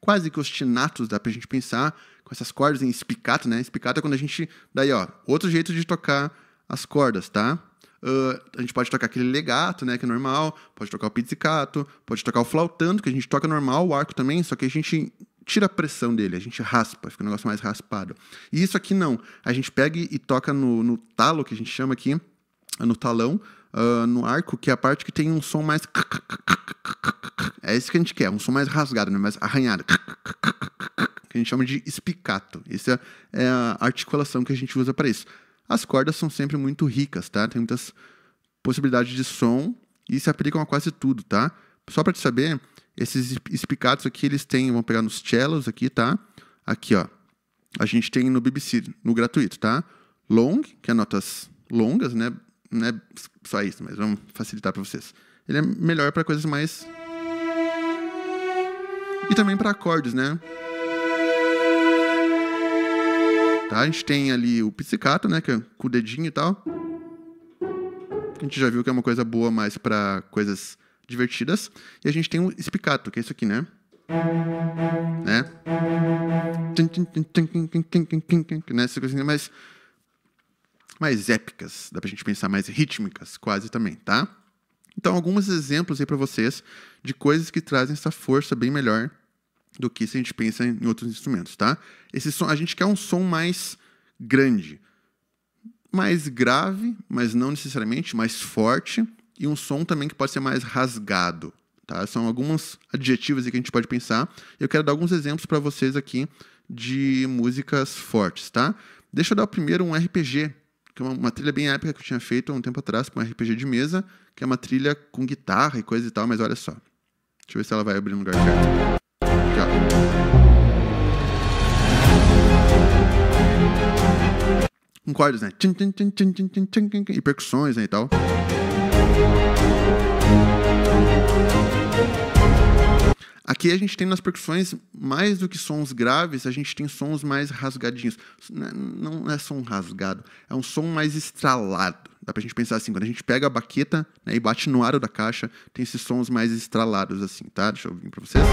Speaker 1: quase que ostinatos, dá pra gente pensar, com essas cordas em espicato, né? Espicato é quando a gente. Daí, ó, outro jeito de tocar as cordas, tá? Uh, a gente pode tocar aquele legato, né, que é normal, pode tocar o pizzicato, pode tocar o flautando, que a gente toca normal, o arco também, só que a gente tira a pressão dele, a gente raspa, fica um negócio mais raspado. E isso aqui não. A gente pega e toca no, no talo, que a gente chama aqui, no talão, uh, no arco, que é a parte que tem um som mais. É isso que a gente quer, um som mais rasgado, né? mais arranhado. Que a gente chama de espicato. Essa é a articulação que a gente usa para isso. As cordas são sempre muito ricas, tá? Tem muitas possibilidades de som e se aplicam a quase tudo, tá? Só para te saber, esses espicatos aqui, eles têm, vamos pegar nos cellos aqui, tá? Aqui, ó. A gente tem no BBC, no gratuito, tá? Long, que é notas longas, né? Não é só isso, mas vamos facilitar para vocês. Ele é melhor para coisas mais e também para acordes, né? Tá? A gente tem ali o pizzicato, né, que é com o dedinho e tal. A gente já viu que é uma coisa boa mais para coisas divertidas. E a gente tem um espicato, que é isso aqui, né? Né? né? mais, mais épicas, dá pra gente pensar mais rítmicas, quase também, tá? Então, alguns exemplos aí para vocês de coisas que trazem essa força bem melhor do que se a gente pensa em outros instrumentos, tá? Esse som, a gente quer um som mais grande, mais grave, mas não necessariamente mais forte, e um som também que pode ser mais rasgado. Tá? São alguns adjetivos que a gente pode pensar. Eu quero dar alguns exemplos para vocês aqui de músicas fortes, tá? Deixa eu dar o primeiro um RPG, que é uma, uma trilha bem épica que eu tinha feito há um tempo atrás para um RPG de mesa, que é uma trilha com guitarra e coisa e tal, mas olha só. Deixa eu ver se ela vai abrir no lugar certo. Aqui, ó. Com cordas, né? E percussões né, e tal. Aqui a gente tem nas percussões, mais do que sons graves, a gente tem sons mais rasgadinhos. É, não é som rasgado, é um som mais estralado. Dá pra gente pensar assim, quando a gente pega a baqueta né, e bate no aro da caixa, tem esses sons mais estralados assim, tá? Deixa eu vir pra vocês.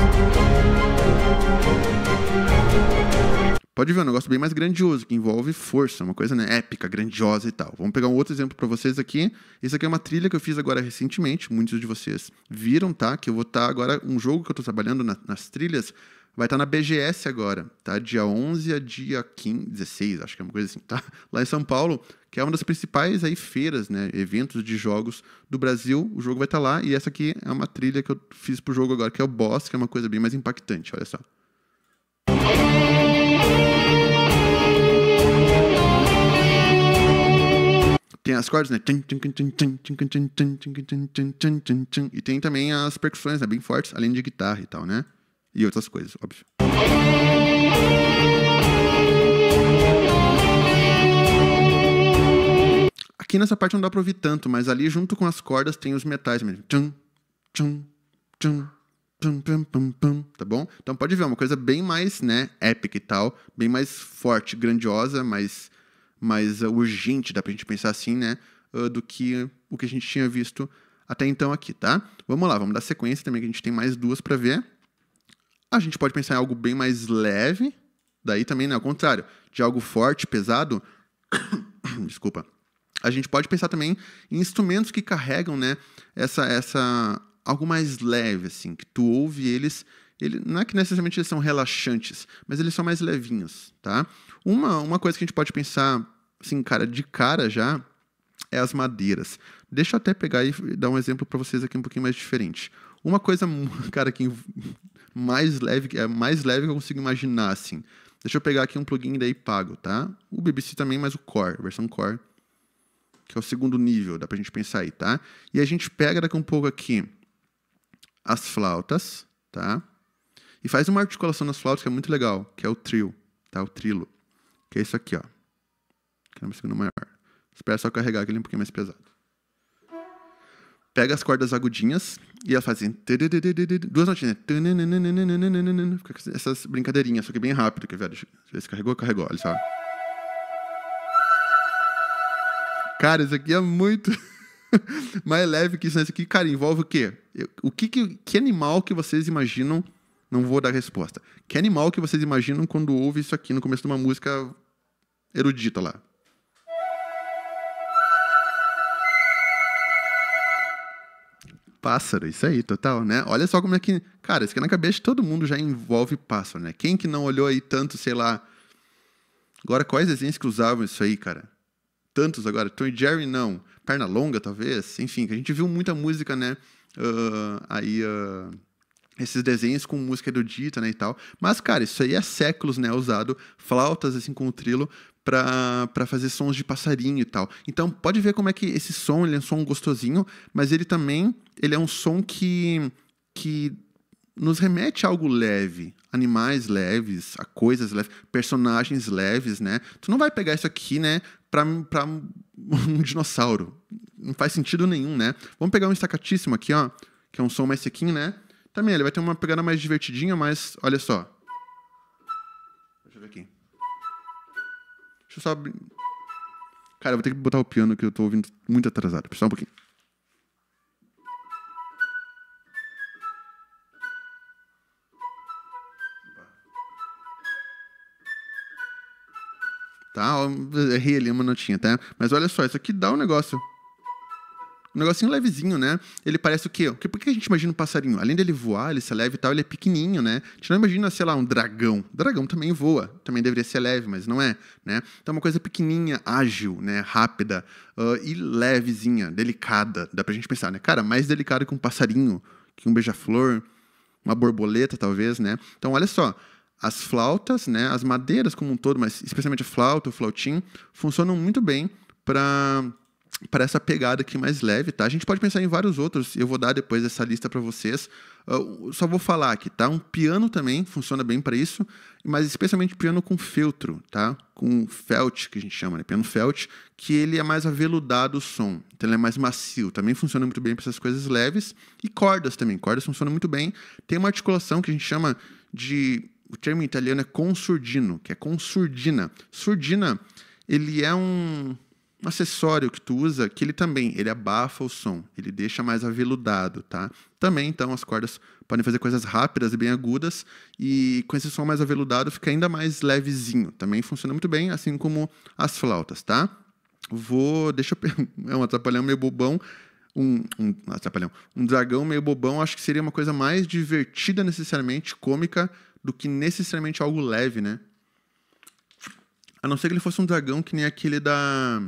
Speaker 1: Pode ver, é um negócio bem mais grandioso, que envolve força, uma coisa né, épica, grandiosa e tal. Vamos pegar um outro exemplo para vocês aqui. Isso aqui é uma trilha que eu fiz agora recentemente, muitos de vocês viram, tá? Que eu vou estar tá agora, um jogo que eu estou trabalhando na, nas trilhas, vai estar tá na BGS agora, tá? Dia 11 a dia 15, 16, acho que é uma coisa assim, tá? <laughs> Lá em São Paulo, que é uma das principais aí feiras, né? Eventos de jogos do Brasil, o jogo vai estar tá lá. E essa aqui é uma trilha que eu fiz pro jogo agora, que é o Boss, que é uma coisa bem mais impactante, olha só. Tem as cordas, né? E tem também as percussões, né? Bem fortes, além de guitarra e tal, né? E outras coisas, óbvio. Aqui nessa parte não dá pra ouvir tanto, mas ali junto com as cordas tem os metais mesmo. Tchum, tchum, tchum, Pum, pum, pum, tá bom? Então pode ver, uma coisa bem mais, né, épica e tal, bem mais forte, grandiosa, mais mais eh, urgente, dá pra gente pensar assim, né? do que o que a gente tinha visto até então aqui, tá? Vamos lá, vamos dar sequência também, que a gente tem mais duas para ver. A gente pode pensar em algo bem mais leve, daí também, né? Ao contrário, de algo forte, pesado. <coughs> Desculpa. A gente pode pensar também em instrumentos que carregam, né? Essa, essa. algo mais leve, assim, que tu ouve eles. Ele, não é que necessariamente eles são relaxantes, mas eles são mais levinhos, tá? Uma, uma coisa que a gente pode pensar, assim, cara, de cara já, é as madeiras. Deixa eu até pegar e dar um exemplo para vocês aqui um pouquinho mais diferente. Uma coisa, <laughs> cara, que mais leve, é mais leve que eu consigo imaginar, assim. Deixa eu pegar aqui um plugin daí pago, tá? O BBC também, mas o Core, versão Core, que é o segundo nível, dá pra gente pensar aí, tá? E a gente pega daqui um pouco aqui as flautas, tá? E faz uma articulação nas flautas que é muito legal, que é o trio, tá? O trilo. Que é isso aqui, ó. Que é maior. Espera só carregar aquele é um pouquinho mais pesado. Pega as cordas agudinhas e elas fazem duas notinhas. Fica com essas brincadeirinhas, só que bem rápido. Quer ver? Deixa eu ver se carregou, carregou. Olha só. Cara, isso aqui é muito mais leve que isso. Isso aqui, cara, envolve o quê? O que, que, que animal que vocês imaginam não vou dar resposta. Que animal que vocês imaginam quando ouve isso aqui no começo de uma música erudita lá? Pássaro, isso aí, total, né? Olha só como é que. Cara, isso aqui é na cabeça de todo mundo já envolve pássaro, né? Quem que não olhou aí tanto, sei lá. Agora, quais desenhos que usavam isso aí, cara? Tantos agora. Tony, Jerry, não. Perna longa, talvez. Enfim, que a gente viu muita música, né? Uh, aí. Uh esses desenhos com música erudita, né, e tal. Mas, cara, isso aí há é séculos, né, usado flautas, assim, com o trilo para fazer sons de passarinho e tal. Então, pode ver como é que esse som, ele é um som gostosinho, mas ele também, ele é um som que, que nos remete a algo leve, animais leves, a coisas leves, personagens leves, né? Tu não vai pegar isso aqui, né, pra, pra um <laughs> dinossauro. Não faz sentido nenhum, né? Vamos pegar um estacatíssimo aqui, ó, que é um som mais sequinho, né? Também, ele vai ter uma pegada mais divertidinha, mas olha só. Deixa eu ver aqui. Deixa eu só. Cara, eu vou ter que botar o piano que eu tô ouvindo muito atrasado. Só um pouquinho. Tá, errei ali uma notinha, tá? Mas olha só, isso aqui dá um negócio um negocinho levezinho, né? Ele parece o quê? Porque por que a gente imagina um passarinho? Além dele voar, ele ser leve e tal, ele é pequenininho, né? A gente não imagina, sei lá, um dragão. O dragão também voa, também deveria ser leve, mas não é, né? Então é uma coisa pequenininha, ágil, né? Rápida uh, e levezinha, delicada. Dá pra gente pensar, né? Cara, mais delicado que um passarinho, que um beija-flor, uma borboleta, talvez, né? Então olha só, as flautas, né? As madeiras como um todo, mas especialmente a flauta, o flautim, funcionam muito bem para para essa pegada aqui mais leve, tá? A gente pode pensar em vários outros, eu vou dar depois essa lista para vocês. Ah, só vou falar aqui, tá? Um piano também funciona bem para isso, mas especialmente piano com feltro, tá? Com felt, que a gente chama, né? Piano felt, que ele é mais aveludado o som, então ele é mais macio. Também funciona muito bem para essas coisas leves. E cordas também, cordas funcionam muito bem. Tem uma articulação que a gente chama de... O termo italiano é consurdino, que é consurdina. Surdina, ele é um um acessório que tu usa que ele também ele abafa o som, ele deixa mais aveludado, tá? Também então as cordas podem fazer coisas rápidas e bem agudas e com esse som mais aveludado fica ainda mais levezinho. Também funciona muito bem, assim como as flautas, tá? Vou, deixa eu, <laughs> é um atrapalhão meio bobão, um, um é atrapalhão, um dragão meio bobão, acho que seria uma coisa mais divertida necessariamente, cômica do que necessariamente algo leve, né? A não ser que ele fosse um dragão que nem aquele da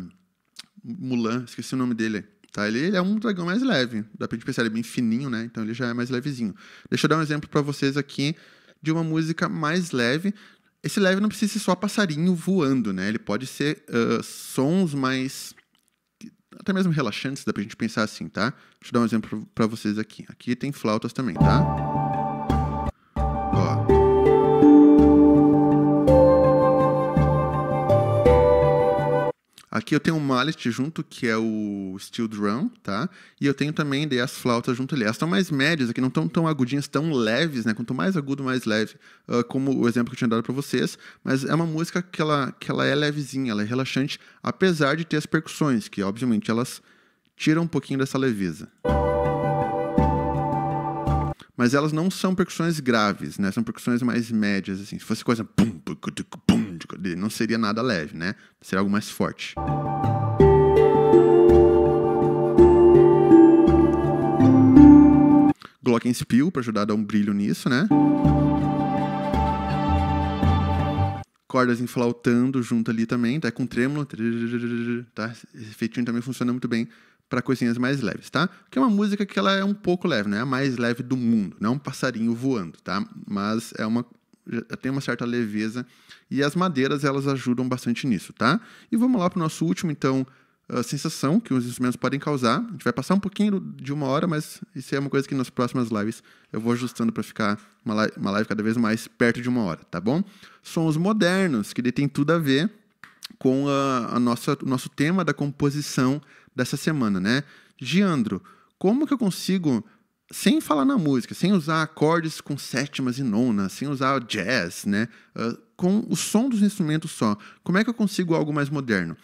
Speaker 1: Mulan, esqueci o nome dele. Tá? Ele, ele, é um dragão mais leve. Dá pra gente pensar, ele é bem fininho, né? Então ele já é mais levezinho. Deixa eu dar um exemplo para vocês aqui de uma música mais leve. Esse leve não precisa ser só passarinho voando, né? Ele pode ser uh, sons mais. até mesmo relaxantes, dá pra gente pensar assim, tá? Deixa eu dar um exemplo para vocês aqui. Aqui tem flautas também, tá? Aqui eu tenho um mallet junto, que é o steel drum, tá? E eu tenho também daí, as flautas junto ali. Elas estão mais médias aqui, não estão tão agudinhas, tão leves, né? Quanto mais agudo, mais leve, uh, como o exemplo que eu tinha dado para vocês. Mas é uma música que ela, que ela é levezinha, ela é relaxante, apesar de ter as percussões, que obviamente elas tiram um pouquinho dessa leveza. Mas elas não são percussões graves, né? São percussões mais médias, assim. Se fosse coisa não seria nada leve, né? Seria algo mais forte. Glockenspiel para ajudar a dar um brilho nisso, né? Cordas enflautando junto ali também, tá? Com trêmulo, tá? Esse efeito também funciona muito bem para coisinhas mais leves, tá? Que é uma música que ela é um pouco leve, né? A mais leve do mundo, não é um passarinho voando, tá? Mas é uma tem uma certa leveza e as madeiras elas ajudam bastante nisso, tá? E vamos lá para o nosso último, então, a ah, sensação que os instrumentos podem causar. A gente vai passar um pouquinho de uma hora, mas isso é uma coisa que nas próximas lives eu vou ajustando para ficar uma live, uma live cada vez mais perto de uma hora, tá bom? Sons modernos, que tem tudo a ver com a, a nossa, o nosso tema da composição dessa semana, né? Giandro, como que eu consigo sem falar na música, sem usar acordes com sétimas e nonas, sem usar jazz, né? Uh, com o som dos instrumentos só. Como é que eu consigo algo mais moderno?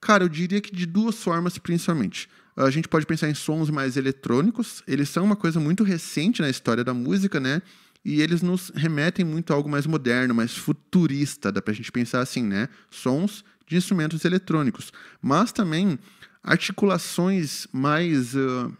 Speaker 1: Cara, eu diria que de duas formas principalmente. Uh, a gente pode pensar em sons mais eletrônicos, eles são uma coisa muito recente na história da música, né? E eles nos remetem muito a algo mais moderno, mais futurista, dá pra gente pensar assim, né? Sons de instrumentos eletrônicos. Mas também articulações mais. Uh,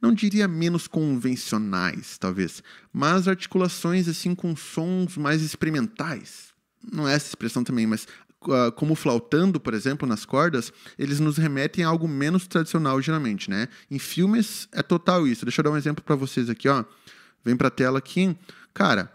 Speaker 1: não diria menos convencionais, talvez, mas articulações assim com sons mais experimentais. Não é essa expressão também, mas uh, como flautando, por exemplo, nas cordas, eles nos remetem a algo menos tradicional geralmente, né? Em filmes é total isso. Deixa eu dar um exemplo para vocês aqui, ó. Vem para a tela aqui. Cara,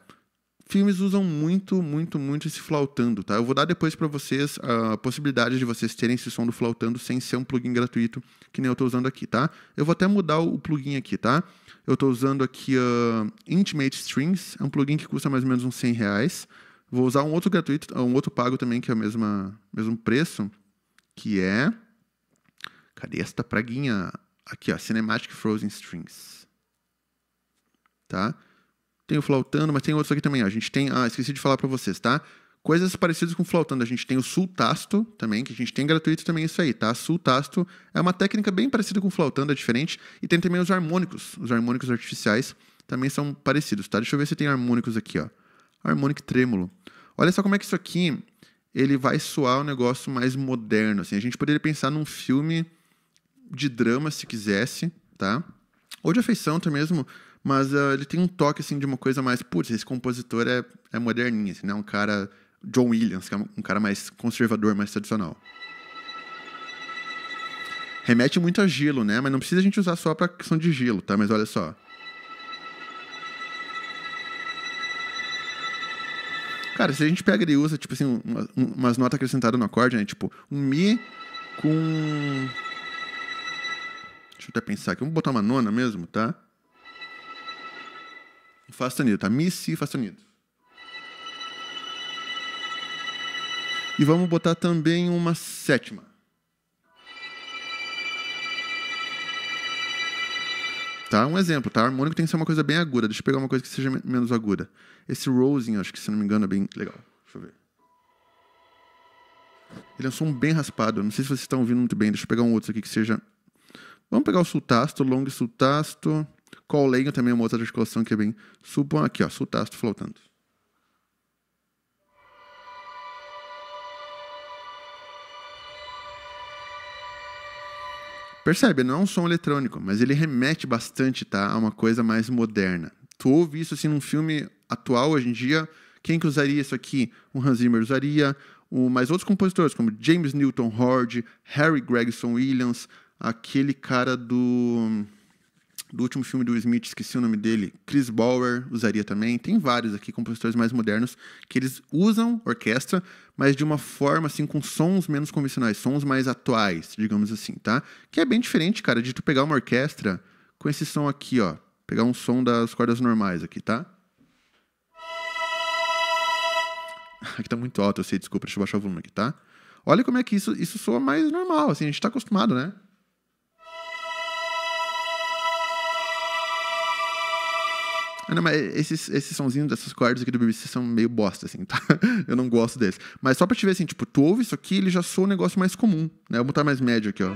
Speaker 1: filmes usam muito, muito, muito esse flautando, tá? Eu vou dar depois para vocês a possibilidade de vocês terem esse som do flautando sem ser um plugin gratuito, que nem eu tô usando aqui, tá? Eu vou até mudar o plugin aqui, tá? Eu tô usando aqui uh, Intimate Strings, é um plugin que custa mais ou menos uns 100 reais. Vou usar um outro gratuito, ah, um outro pago também, que é o mesma, mesmo preço, que é... Cadê esta praguinha? Aqui, ó, Cinematic Frozen Strings. Tá? tem o flautando, mas tem outros aqui também. Ó. A gente tem. Ah, esqueci de falar para vocês, tá? Coisas parecidas com flautando, a gente tem o sultasto também, que a gente tem gratuito também isso aí, tá? Sultasto é uma técnica bem parecida com flautando, é diferente. E tem também os harmônicos, os harmônicos artificiais também são parecidos, tá? Deixa eu ver se tem harmônicos aqui, ó. Harmônico trêmulo. Olha só como é que isso aqui, ele vai soar um negócio mais moderno, assim. A gente poderia pensar num filme de drama, se quisesse, tá? Ou de afeição até mesmo, mas uh, ele tem um toque, assim, de uma coisa mais... Putz, esse compositor é, é moderninho, assim, né? Um cara... John Williams, que é um cara mais conservador, mais tradicional. Remete muito a gelo, né? Mas não precisa a gente usar só para questão de gelo, tá? Mas olha só. Cara, se a gente pega e usa, tipo assim, umas notas acrescentadas no acorde, né? Tipo, um Mi com. Deixa eu até pensar aqui. Vamos botar uma nona mesmo, tá? Fá sustenido, tá? Mi, Si, Fá sustenido. E vamos botar também uma sétima. Tá? Um exemplo, tá? Harmônico tem que ser uma coisa bem aguda. Deixa eu pegar uma coisa que seja menos aguda. Esse Rosin, acho que se não me engano, é bem legal. Deixa eu ver. Ele é um som bem raspado. Não sei se vocês estão ouvindo muito bem. Deixa eu pegar um outro aqui que seja. Vamos pegar o sultasto, long sultasto. Colenho também é uma outra articulação que é bem. Suponha aqui, ó, sultasto flotando. Percebe, não é um som eletrônico, mas ele remete bastante tá, a uma coisa mais moderna. Tu ouve isso assim num filme atual hoje em dia, quem que usaria isso aqui? O Hans Zimmer usaria, o, mas outros compositores como James Newton Horde, Harry Gregson Williams, aquele cara do do último filme do Smith, esqueci o nome dele, Chris Bauer usaria também. Tem vários aqui, compositores mais modernos, que eles usam orquestra, mas de uma forma assim, com sons menos convencionais, sons mais atuais, digamos assim, tá? Que é bem diferente, cara, de tu pegar uma orquestra com esse som aqui, ó. Pegar um som das cordas normais aqui, tá? <laughs> Aqui tá muito alto, eu sei, desculpa, deixa eu baixar o volume aqui, tá? Olha como é que isso, isso soa mais normal, assim, a gente tá acostumado, né? Ah, não, mas esses, esses sonzinhos dessas cordas aqui do BBC são meio bosta, assim, tá? <laughs> Eu não gosto desse. Mas só pra te ver, assim, tipo, tu ouve isso aqui, ele já soa um negócio mais comum, né? Eu vou botar mais médio aqui, ó.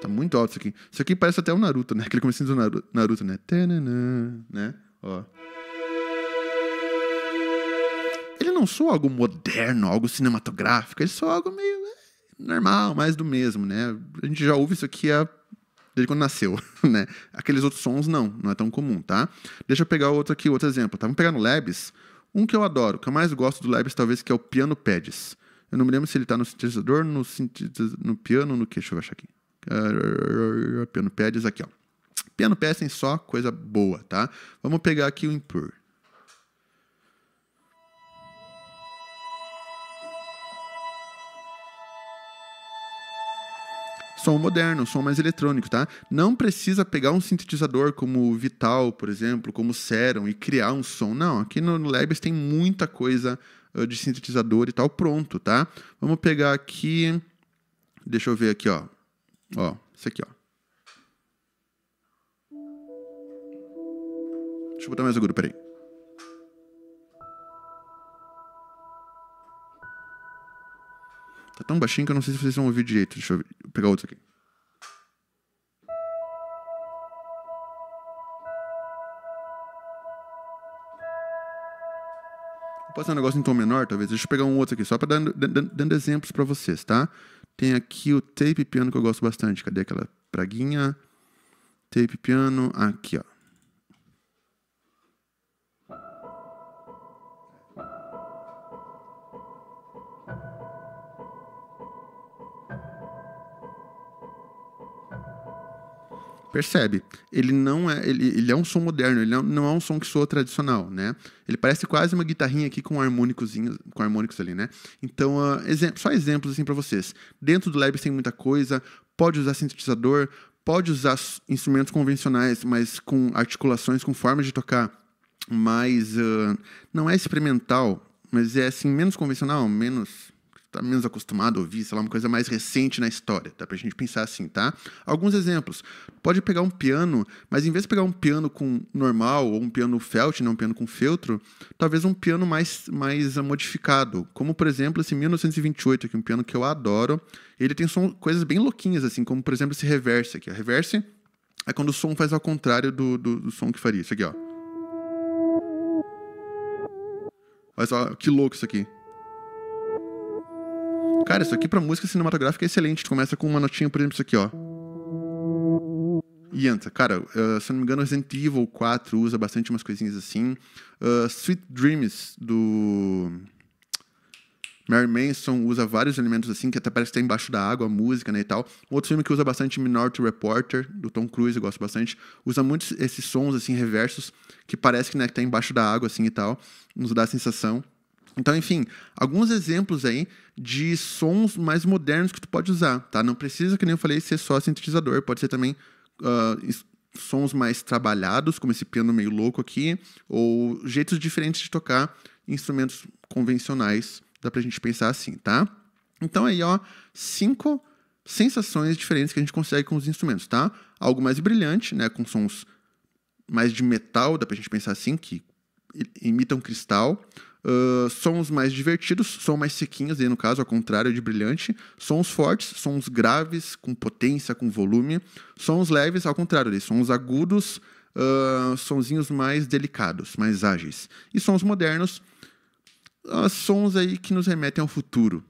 Speaker 1: Tá muito alto isso aqui. Isso aqui parece até o Naruto, né? <laughs> Aquele comecinho do Naruto, Naruto né? Tananã, né? Ó. Ele não soa algo moderno, algo cinematográfico. Ele soa algo meio né, normal, mais do mesmo, né? A gente já ouve isso aqui há desde quando nasceu, <laughs> né? Aqueles outros sons não, não é tão comum, tá? Deixa eu pegar outro aqui, outro exemplo, tá? Vamos pegar no Labs, um que eu adoro, que eu mais gosto do Labs talvez, que é o Piano Pads. Eu não me lembro se ele está no sintetizador, no, no piano, no que? Deixa eu achar aqui. Piano Pads aqui, ó. Piano Pads tem só coisa boa, tá? Vamos pegar aqui o Impure. som moderno, som mais eletrônico, tá? Não precisa pegar um sintetizador como o Vital, por exemplo, como o Serum e criar um som. Não, aqui no Labs tem muita coisa ah, de sintetizador e tal pronto, tá? Vamos pegar aqui, deixa eu ver aqui, ó. Ó, isso aqui, ó. Deixa eu botar mais agudo, peraí. tão baixinho que eu não sei se vocês vão ouvir direito. Deixa eu pegar outro aqui. Vou passar um negócio em tom menor, talvez. Deixa eu pegar um outro aqui, só para dar dando, dando exemplos para vocês, tá? Tem aqui o tape piano que eu gosto bastante. Cadê aquela praguinha? Tape piano. Aqui, ó. Percebe? Ele não é, ele, ele é um som moderno, ele não, não é um som que soa tradicional, né? Ele parece quase uma guitarrinha aqui com com harmônicos ali, né? Então, uh, ah, exemplo, só exemplos assim para vocês. Dentro do Labs tem muita coisa, pode usar sintetizador, pode usar instrumentos convencionais, mas com articulações, com formas de tocar mais uh, não é experimental, mas é assim menos convencional, menos tá menos acostumado a ouvir, sei lá, uma coisa mais recente na história. Dá tá? pra gente pensar assim, tá? Alguns exemplos. Pode pegar um piano, mas em vez de pegar um piano com normal ou um piano felt, não né, um piano com feltro, talvez um piano mais, mais modificado. Como, por exemplo, esse 1928, que é um piano que eu adoro. Ele tem som, coisas bem louquinhas, assim, como, por exemplo, esse reverse aqui. A reverse é quando o som faz ao contrário do, do, do som que faria. Isso aqui, ó. Olha só, que louco isso aqui. Cara, isso aqui pra música cinematográfica é excelente. Tu começa com uma notinha, por exemplo, isso aqui, ó. E entra. Cara, uh, se não me engano, Resident Evil 4 usa bastante umas coisinhas assim. Uh, Sweet Dreams, do... Mary Manson usa vários elementos assim, que até parece que tá embaixo da água, a música, né, e tal. outro filme que usa bastante Minority Reporter, do Tom Cruise, eu gosto bastante. Usa muitos esses sons, assim, reversos, que parece que, né, que tá embaixo da água, assim, e tal. Nos dá a sensação. Então, enfim, alguns exemplos aí de sons mais modernos que tu pode usar, tá? Não precisa, que nem eu falei, ser só sintetizador, pode ser também uh, sons mais trabalhados, como esse piano meio louco aqui, ou jeitos diferentes de tocar instrumentos convencionais, dá pra gente pensar assim, tá? Então aí, ó, cinco sensações diferentes que a gente consegue com os instrumentos, tá? Algo mais brilhante, né, com sons mais de metal, dá pra gente pensar assim, que imitam cristal, sons mais divertidos, são mais sequinhos, aí no caso, ao contrário de brilhante. Sons fortes, sons graves, com potência, com volume. Sons leves, ao contrário, ali, sons agudos, uh, sonzinhos mais delicados, mais ágeis. E sons modernos, uh, sons aí que nos remetem ao futuro.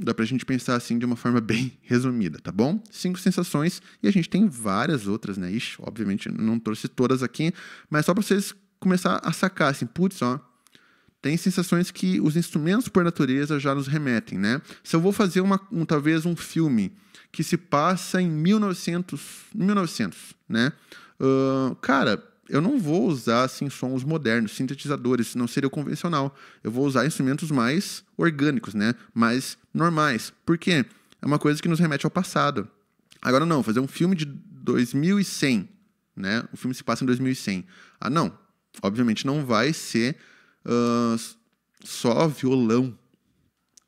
Speaker 1: Dá pra gente pensar assim de uma forma <laughs> bem resumida, tá bom? Cinco sensações e a gente tem várias outras, né? Ixi, obviamente não trouxe todas aqui, mas só pra vocês começar a sacar assim, putz, ó, tem sensações que os instrumentos por natureza já nos remetem, né? Se eu vou fazer uma, um, talvez um filme que se passa em 1900, 1900 né? Uh, cara, eu não vou usar assim sons modernos, sintetizadores, não seria o convencional. Eu vou usar instrumentos mais orgânicos, né? Mais normais. Por quê? É uma coisa que nos remete ao passado. Agora não, fazer um filme de 2100, né? O filme se passa em 2100. Ah, não. Obviamente não vai ser só violão,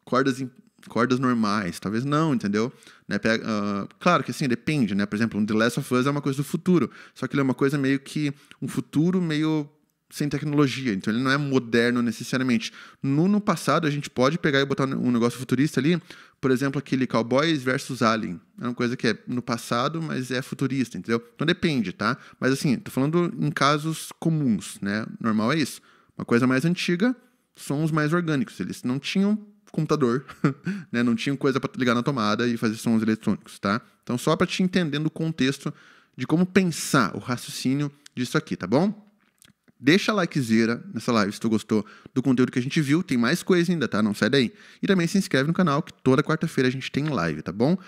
Speaker 1: cordas, em, cordas normais, talvez não, entendeu? Né? Pega, uh, claro que assim, depende, né? Por exemplo, um The Last of Us é uma coisa do futuro, só que ele é uma coisa meio que um futuro meio sem tecnologia, então ele não é moderno necessariamente. No, no passado, a gente pode pegar e botar um negócio futurista ali, por exemplo, aquele Cowboys versus Alien. É uma coisa que é no passado, mas é futurista, entendeu? Então depende, tá? Mas assim, tô falando em casos comuns, né? Normal é isso. Uma coisa mais antiga, sons mais orgânicos. Eles não tinham computador, <laughs> né? Não tinham coisa para ligar na tomada e fazer sons eletrônicos, tá? Então só para te entender o contexto de como pensar o raciocínio disso aqui, tá bom? Deixa likezera nessa live se tu gostou do conteúdo que a gente viu. Tem mais coisa ainda, tá? Não sai daí. E também se inscreve no canal que toda quarta-feira a gente tem live, tá bom?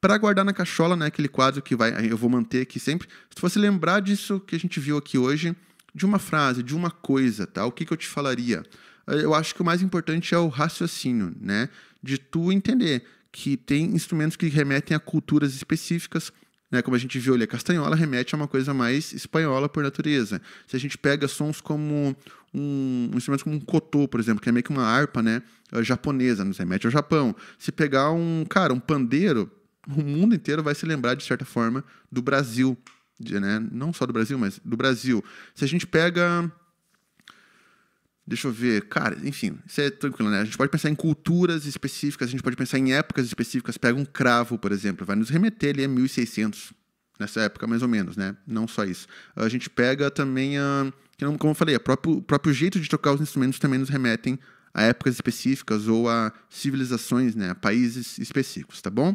Speaker 1: Para guardar na cachola, né, aquele quadro que vai, eu vou manter aqui sempre. Se tu fosse lembrar disso que a gente viu aqui hoje, de uma frase, de uma coisa, tá? O que, que eu te falaria? Eh, eu acho que o mais importante é o raciocínio, né? De tu entender que tem instrumentos que remetem a culturas específicas, né? Como a gente viu ali, a castanhola remete a uma coisa mais espanhola por natureza. Se a gente pega sons como um, um instrumento como um cotô, por exemplo, que é meio que uma harpa, né? Eh, japonesa, nos remete ao Japão. Se pegar um, cara, um pandeiro, o mundo inteiro vai se lembrar, de certa forma, do Brasil, de, né, não só do Brasil, mas do Brasil. Se a gente pega. Deixa eu ver, cara, enfim, isso é tranquilo, né? A gente pode pensar em culturas específicas, a gente pode pensar em épocas específicas. Pega um cravo, por exemplo, vai nos remeter ali a 1600, nessa época mais ou menos, né? Não só isso. A gente pega também a. Como eu falei, o próprio, próprio jeito de tocar os instrumentos também nos remetem a épocas específicas ou a civilizações, né? A países específicos, tá bom?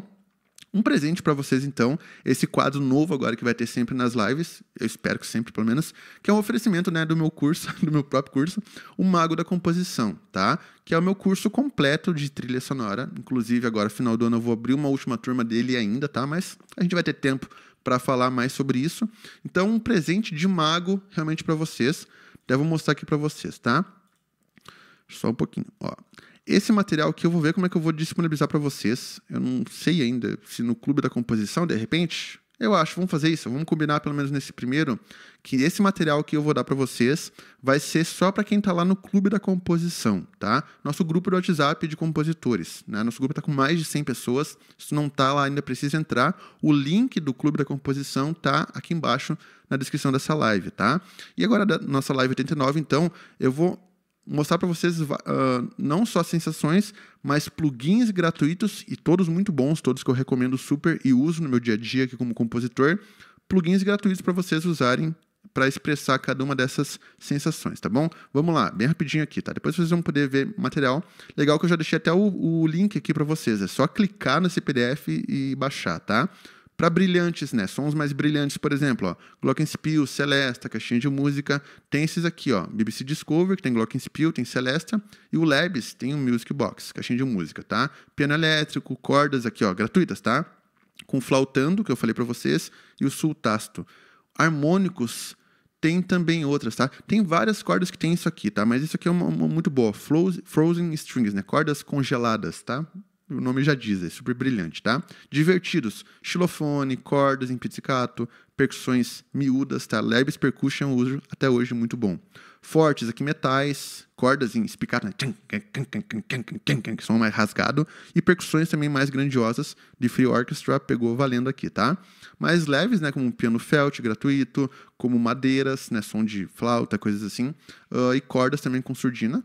Speaker 1: Um presente para vocês, então, esse quadro novo agora que vai ter sempre nas lives, eu espero que sempre, pelo menos, que é um oferecimento né, do meu curso, <laughs> do meu próprio curso, O Mago da Composição, tá? Que é o meu curso completo de trilha sonora. Inclusive, agora, final do ano, eu vou abrir uma última turma dele ainda, tá? Mas a gente vai ter tempo para falar mais sobre isso. Então, um presente de mago realmente para vocês. Até vou mostrar aqui para vocês, tá? Só um pouquinho, ó. Esse material que eu vou ver como é que eu vou disponibilizar para vocês. Eu não sei ainda se no clube da composição, de repente, eu acho, vamos fazer isso, vamos combinar pelo menos nesse primeiro que esse material que eu vou dar para vocês vai ser só para quem está lá no clube da composição, tá? Nosso grupo do WhatsApp de compositores, né? Nosso grupo está com mais de 100 pessoas. Se não está lá ainda precisa entrar. O link do clube da composição tá aqui embaixo na descrição dessa live, tá? E agora da nossa live 89, então, eu vou mostrar para vocês uh, não só sensações, mas plugins gratuitos e todos muito bons, todos que eu recomendo super e uso no meu dia a dia aqui como compositor, plugins gratuitos para vocês usarem para expressar cada uma dessas sensações, tá bom? Vamos lá, bem rapidinho aqui, tá? Depois vocês vão poder ver material. Legal que eu já deixei até o, o link aqui para vocês, é só clicar nesse PDF e baixar, tá? para brilhantes, né? Sons mais brilhantes, por exemplo, ó, Glockenspiel, Celesta, caixinha de música, tem esses aqui, ó, BBC Discover, que tem Glockenspiel, tem Celesta, e o Labs tem o Music Box, caixinha de música, tá? Piano elétrico, cordas aqui, ó, gratuitas, tá? Com flautando, que eu falei para vocês, e o sultasto. Harmônicos tem também outras, tá? Tem várias cordas que tem isso aqui, tá? Mas isso aqui é uma, uma muito boa, Frozen Strings, né? Cordas congeladas, tá? o nome já diz, é super brilhante, tá? Divertidos, xilofone, cordas em pizzicato, percussões miúdas, tá? leves percussion uso até hoje muito bom. Fortes aqui metais, cordas em espicato, né? que são mais rasgado, e percussões também mais grandiosas de free orchestra pegou valendo aqui, tá? Mais leves, né, como um piano felt gratuito, como madeiras, né, som de flauta, coisas assim, uh, e cordas também com surdina,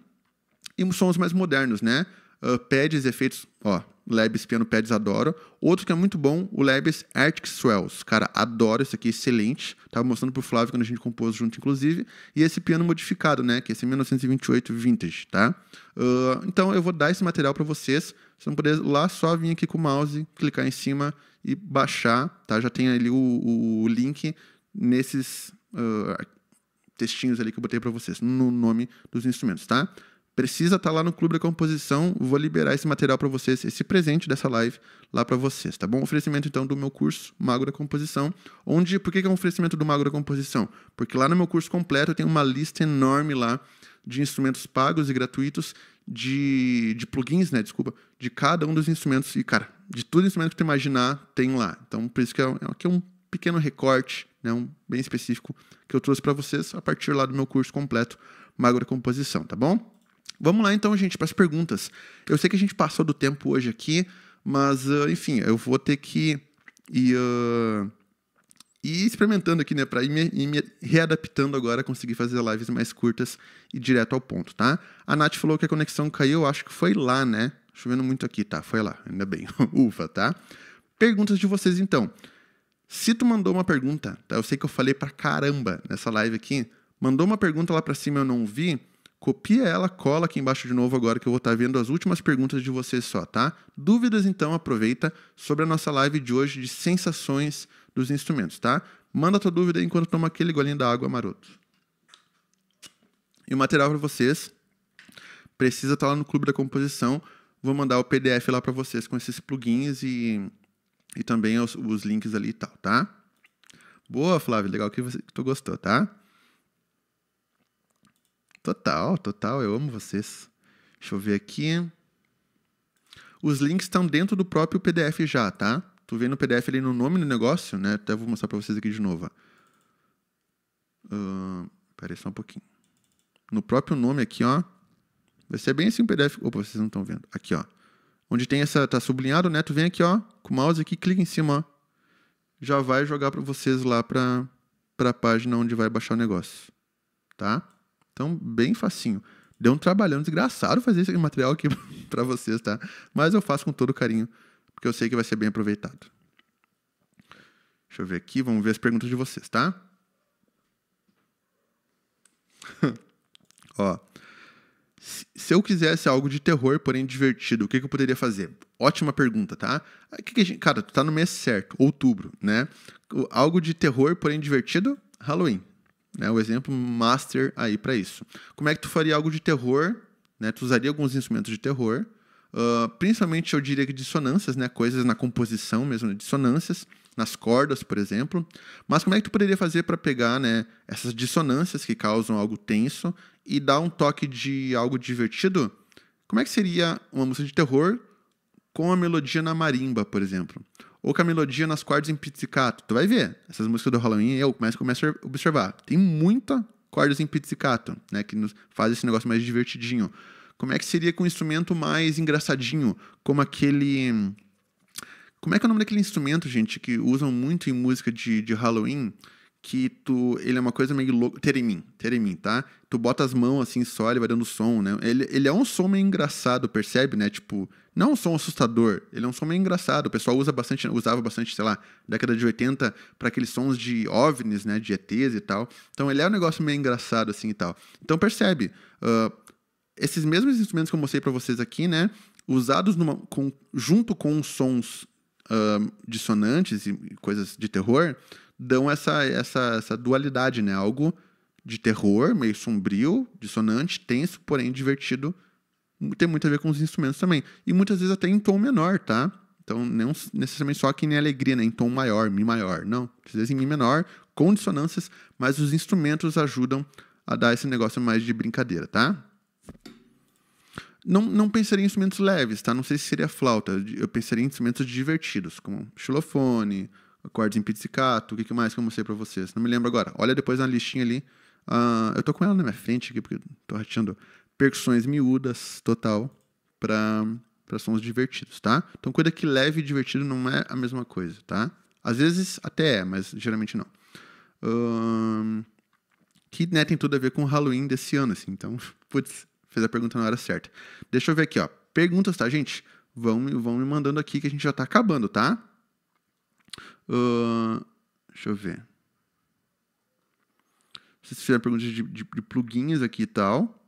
Speaker 1: e sons mais modernos, né? uh, pads, efeitos, ó, Labs Piano Pads adoro. Outro que é muito bom, o Labs Arctic Swells. Cara, adoro esse aqui, excelente. Tava mostrando pro Flávio quando a gente compôs junto, inclusive. E esse piano modificado, né? Que é esse 1928 Vintage, tá? Uh, então eu vou dar esse material para vocês. Você não poder lá só vir aqui com o mouse, clicar em cima e baixar, tá? Já tem ali o, o link nesses uh, textinhos ali que eu botei para vocês, no nome dos instrumentos, tá? precisa estar tá lá no Clube da Composição. Vou liberar esse material para vocês, esse presente dessa live lá para vocês, tá bom? Oferecimento então do meu curso Mago da Composição, onde por que é um oferecimento do Mago da Composição? Porque lá no meu curso completo eu tenho uma lista enorme lá de instrumentos pagos e gratuitos de, de plugins, né? Desculpa, de cada um dos instrumentos e cara, de todo instrumento que tu imaginar tem lá. Então por isso que é, é, é um pequeno recorte, né? Um bem específico que eu trouxe para vocês a partir lá do meu curso completo Mago da Composição, tá bom? Vamos lá então, gente, para as perguntas. Eu sei que a gente passou do tempo hoje aqui, mas, uh, enfim, eu vou ter que ir, uh, ir experimentando aqui, né? Para ir, ir, me readaptando agora, conseguir fazer lives mais curtas e direto ao ponto, tá? A Nath falou que a conexão caiu, acho que foi lá, né? Chovendo muito aqui, tá? Foi lá, ainda bem. Ufa, <laughs> tá? Perguntas de vocês então. Se tu mandou uma pergunta, tá? Eu sei que eu falei pra caramba nessa live aqui. Mandou uma pergunta lá pra cima, eu não vi. Copia ela, cola aqui embaixo de novo agora que eu vou estar tá vendo as últimas perguntas de vocês só, tá? Dúvidas então, aproveita sobre a nossa live de hoje de sensações dos instrumentos, tá? Manda tua dúvida aí enquanto toma aquele golinho da água maroto. E o material para vocês precisa estar tá lá no Clube da Composição. Vou mandar o PDF lá para vocês com esses plugins e, e também os, os links ali e tal, tá? Boa, Flávio, legal que, você, que tu gostou, tá? Total, total. Eu amo vocês. Deixa eu ver aqui. Os links estão dentro do próprio PDF já, tá? Tu vê no PDF ali no nome do negócio, né? Até vou mostrar para vocês aqui de novo. Uh, só um pouquinho. No próprio nome aqui, ó. Vai ser bem assim o um PDF. Opa, vocês não estão vendo. Aqui, ó. Onde tem essa. Tá sublinhado, né? Tu vem aqui, ó. Com o mouse aqui, clica em cima, ó. Já vai jogar para vocês lá para pra página onde vai baixar o negócio. Tá? Então, bem facinho. Deu um trabalhão desgraçado fazer esse material aqui <laughs> para vocês, tá? Mas eu faço com todo carinho, porque eu sei que vai ser bem aproveitado. Deixa eu ver aqui, vamos ver as perguntas de vocês, tá? <laughs> Ó. Se eu quisesse algo de terror, porém divertido, o que, que eu poderia fazer? Ótima pergunta, tá? Ah, que que gente, cara, tu tá no mês certo, outubro, né? Algo de terror, porém divertido, Halloween né? O exemplo master aí para isso. Como é que tu faria algo de terror? Né? Tu usaria alguns instrumentos de terror, uh, principalmente eu diria que dissonâncias, né? Coisas na composição mesmo, né? dissonâncias nas cordas, por exemplo. Mas como é que tu poderia fazer para pegar, né? Essas dissonâncias que causam algo tenso e dar um toque de algo divertido? Como é que seria uma música de terror com a melodia na marimba, por exemplo? ou com a melodia nas cordas em pizzicato. Tu vai ver, essas músicas do Halloween eu começo, começo a observar. Tem muita cordas em pizzicato, né, que nos faz esse negócio mais divertidinho. Como é que seria com um instrumento mais engraçadinho, como aquele Como é que é o nome daquele instrumento, gente, que usam muito em música de, de Halloween? que tu. Ele é uma coisa meio louca. Teremin, Teremin, tá? Tu bota as mãos assim só, ele vai dando som, né? Ele, ele é um som meio engraçado, percebe, né? Tipo, não um som assustador, ele é um som meio engraçado. O pessoal usa bastante, usava bastante, sei lá, década de 80 para aqueles sons de OVNIs, né, de ETs e tal. Então ele é um negócio meio engraçado assim e tal. Então percebe, uh, esses mesmos instrumentos que eu mostrei para vocês aqui, né, usados numa, com, junto com sons uh, dissonantes e coisas de terror, dão essa, essa, essa dualidade, né, algo de terror, meio sombrio, dissonante, tenso, porém divertido tem muito a ver com os instrumentos também. E muitas vezes até em tom menor, tá? Então, não necessariamente só que nem alegria, né? Em tom maior, Mi maior. Não. Às vezes em Mi menor, com dissonâncias, mas os instrumentos ajudam a dar esse negócio mais de brincadeira, tá? Não, não pensaria em instrumentos leves, tá? Não sei se seria flauta. Eu pensaria em instrumentos divertidos, como xilofone, acordes em pizzicato, o que, que mais que eu mostrei pra vocês? Não me lembro agora. Olha depois na listinha ali. Uh, eu tô com ela na minha frente aqui, porque tô ratando percussões miúdas, total, para sons divertidos, tá? Então, coisa que leve e divertido não é a mesma coisa, tá? Às vezes até é, mas geralmente não. que né, tem tudo a ver com o Halloween desse ano, assim. Então, <laughs> putz, fez a pergunta na hora certa. Deixa eu ver aqui, ó. Perguntas, tá, gente? Vão, vão me mandando aqui que a gente já tá acabando, tá? Uh, deixa eu ver. Vocês fizeram perguntas de, de, de plugins aqui e tal.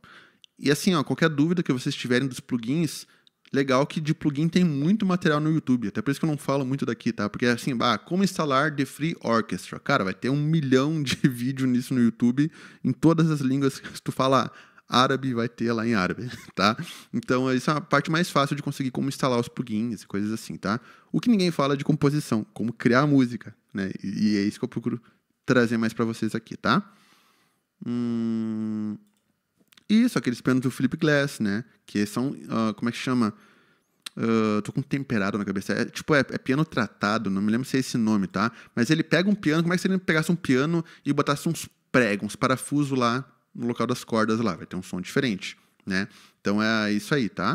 Speaker 1: E assim, ó, qualquer dúvida que vocês tiverem dos plugins, legal que de plugin tem muito material no YouTube. Até por isso que eu não falo muito daqui, tá? Porque assim, bah, como instalar The Free Orchestra? Cara, vai ter um <laughs> milhão de vídeo nisso no YouTube, em todas as línguas que tu fala árabe vai ter lá em árabe, <laughs> tá? Então, essa é a parte mais fácil de conseguir como instalar os plugins e coisas assim, tá? O que ninguém fala é de composição, como criar música, né? E é isso que eu procuro trazer mais para vocês aqui, tá? Hum... Isso, aqueles pianos do Philip Glass, né? Que são. Uh, como é que chama? Uh, tô com temperado na cabeça. É, tipo, é, é, piano tratado, não me lembro se é esse nome, tá? Mas ele pega um piano, como é que se ele pegasse um piano e botasse uns pregos, uns parafusos lá no local das cordas lá? Vai ter um som diferente, né? Então é isso aí, tá?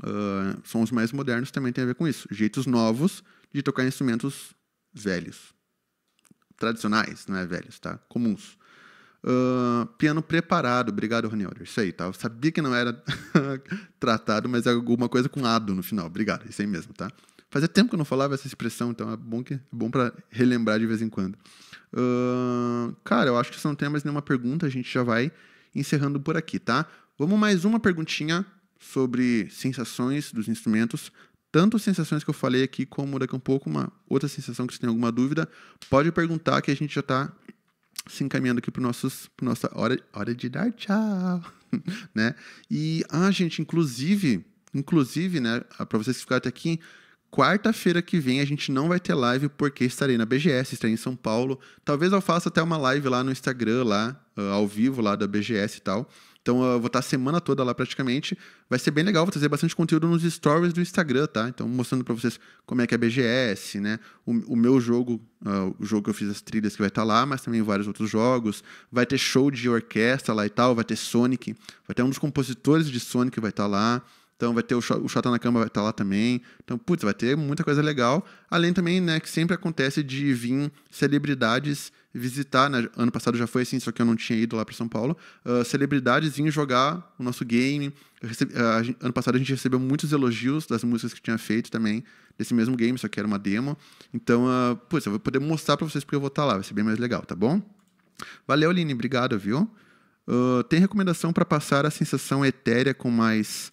Speaker 1: Uh, sons mais modernos também tem a ver com isso. Jeitos novos de tocar instrumentos velhos. Tradicionais, não é velhos, tá? Comuns. Uh, piano preparado. Obrigado, Rony Isso aí, tá? Eu sabia que não era <laughs> tratado, mas é alguma coisa com ado no final. Obrigado, isso aí mesmo, tá? Fazia tempo que eu não falava essa expressão, então é bom, que, é bom para relembrar de vez em quando. Uh, cara, eu acho que se não tem mais nenhuma pergunta, a gente já vai encerrando por aqui, tá? Vamos mais uma perguntinha sobre sensações dos instrumentos. Tanto sensações que eu falei aqui, como daqui a um pouco uma outra sensação que você tem alguma dúvida, pode perguntar que a gente já está se encaminhando aqui para nossos pra nossa hora, hora de dar tchau, <laughs> né? E ah, gente, inclusive, inclusive, né, para vocês que ficaram até aqui, quarta-feira que vem a gente não vai ter live porque estarei na BGS, estarei em São Paulo. Talvez eu faça até uma live lá no Instagram lá, ah, ao vivo lá da BGS e tal. Então eu vou estar a semana toda lá praticamente. Vai ser bem legal, vou trazer bastante conteúdo nos stories do Instagram, tá? Então mostrando para vocês como é que é BGS, né? O, o meu jogo, uh, o jogo que eu fiz as trilhas que vai estar lá, mas também vários outros jogos. Vai ter show de orquestra lá e tal, vai ter Sonic, vai ter um dos compositores de Sonic que vai estar lá. Então vai ter o, Chata na Cama vai estar tá lá também. Então, putz, vai ter muita coisa legal. Além também, né, que sempre acontece de vir celebridades visitar, né? Ano passado já foi assim, só que eu não tinha ido lá para São Paulo. Uh, celebridades vinham jogar o nosso game. Recebi, uh, ah, gente, ano passado a gente recebeu muitos elogios das músicas que tinha feito também, desse mesmo game, só que era uma demo. Então, uh, putz, eu vou poder mostrar para vocês porque eu vou estar tá lá, vai ser bem mais legal, tá bom? Valeu, Aline, obrigado, viu? Uh, tem recomendação para passar a sensação etérea com mais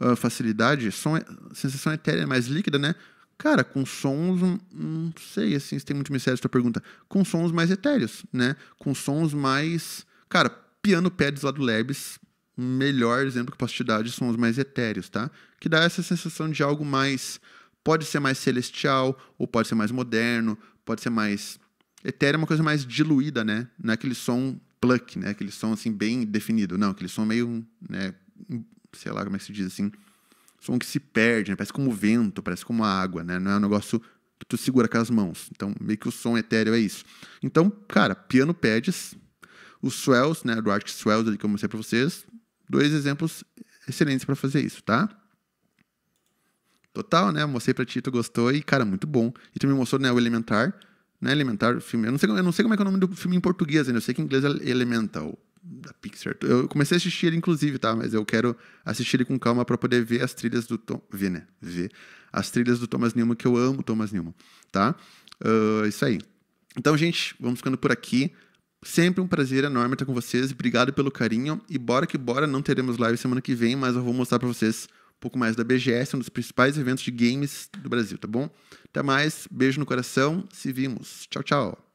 Speaker 1: uh, facilidade, som, é, sensação etérea é mais líquida, né? Cara, com sons, não hum, hum, sei assim, se tem muito mistério essa pergunta, com sons mais etéreos, né? Com sons mais. Cara, piano pads lá do Labs, melhor exemplo que posso te dar de sons mais etéreos, tá? Que dá essa sensação de algo mais. Pode ser mais celestial, ou pode ser mais moderno, pode ser mais. Etéreo é uma coisa mais diluída, né? Não é aquele som pluck, né? Aquele som assim bem definido. Não, aquele som meio né, sei lá como é que se diz assim, som que se perde, né? parece como vento, parece como água, né? Não é um negócio que tu segura com as mãos. Então, meio que o som etéreo é isso. Então, cara, piano pads, os swells, né, do Arctic Swells ali que eu mostrei para vocês, dois exemplos excelentes para fazer isso, tá? Total, né? Mostrei para ti, tu gostou e cara, muito bom. E tu me mostrou, né, o Elementar, né, Elementar, o filme. Eu não sei, eu não sei como é, que é o nome do filme em português ainda, eu sei que em inglês é Elemental da Pixar. Eu comecei a assistir ele, inclusive, tá? Mas eu quero assistir ele com calma para poder ver as trilhas do Tom... Ver, né? Ver as trilhas do Thomas Newman, que eu amo Thomas Newman, tá? Uh, isso aí. Então, gente, vamos ficando por aqui. Sempre um prazer enorme estar com vocês. Obrigado pelo carinho. E bora que bora, não teremos live semana que vem, mas eu vou mostrar para vocês um pouco mais da BGS, um dos principais eventos de games do Brasil, tá bom? Até mais, beijo no coração, se vimos. Tchau, tchau.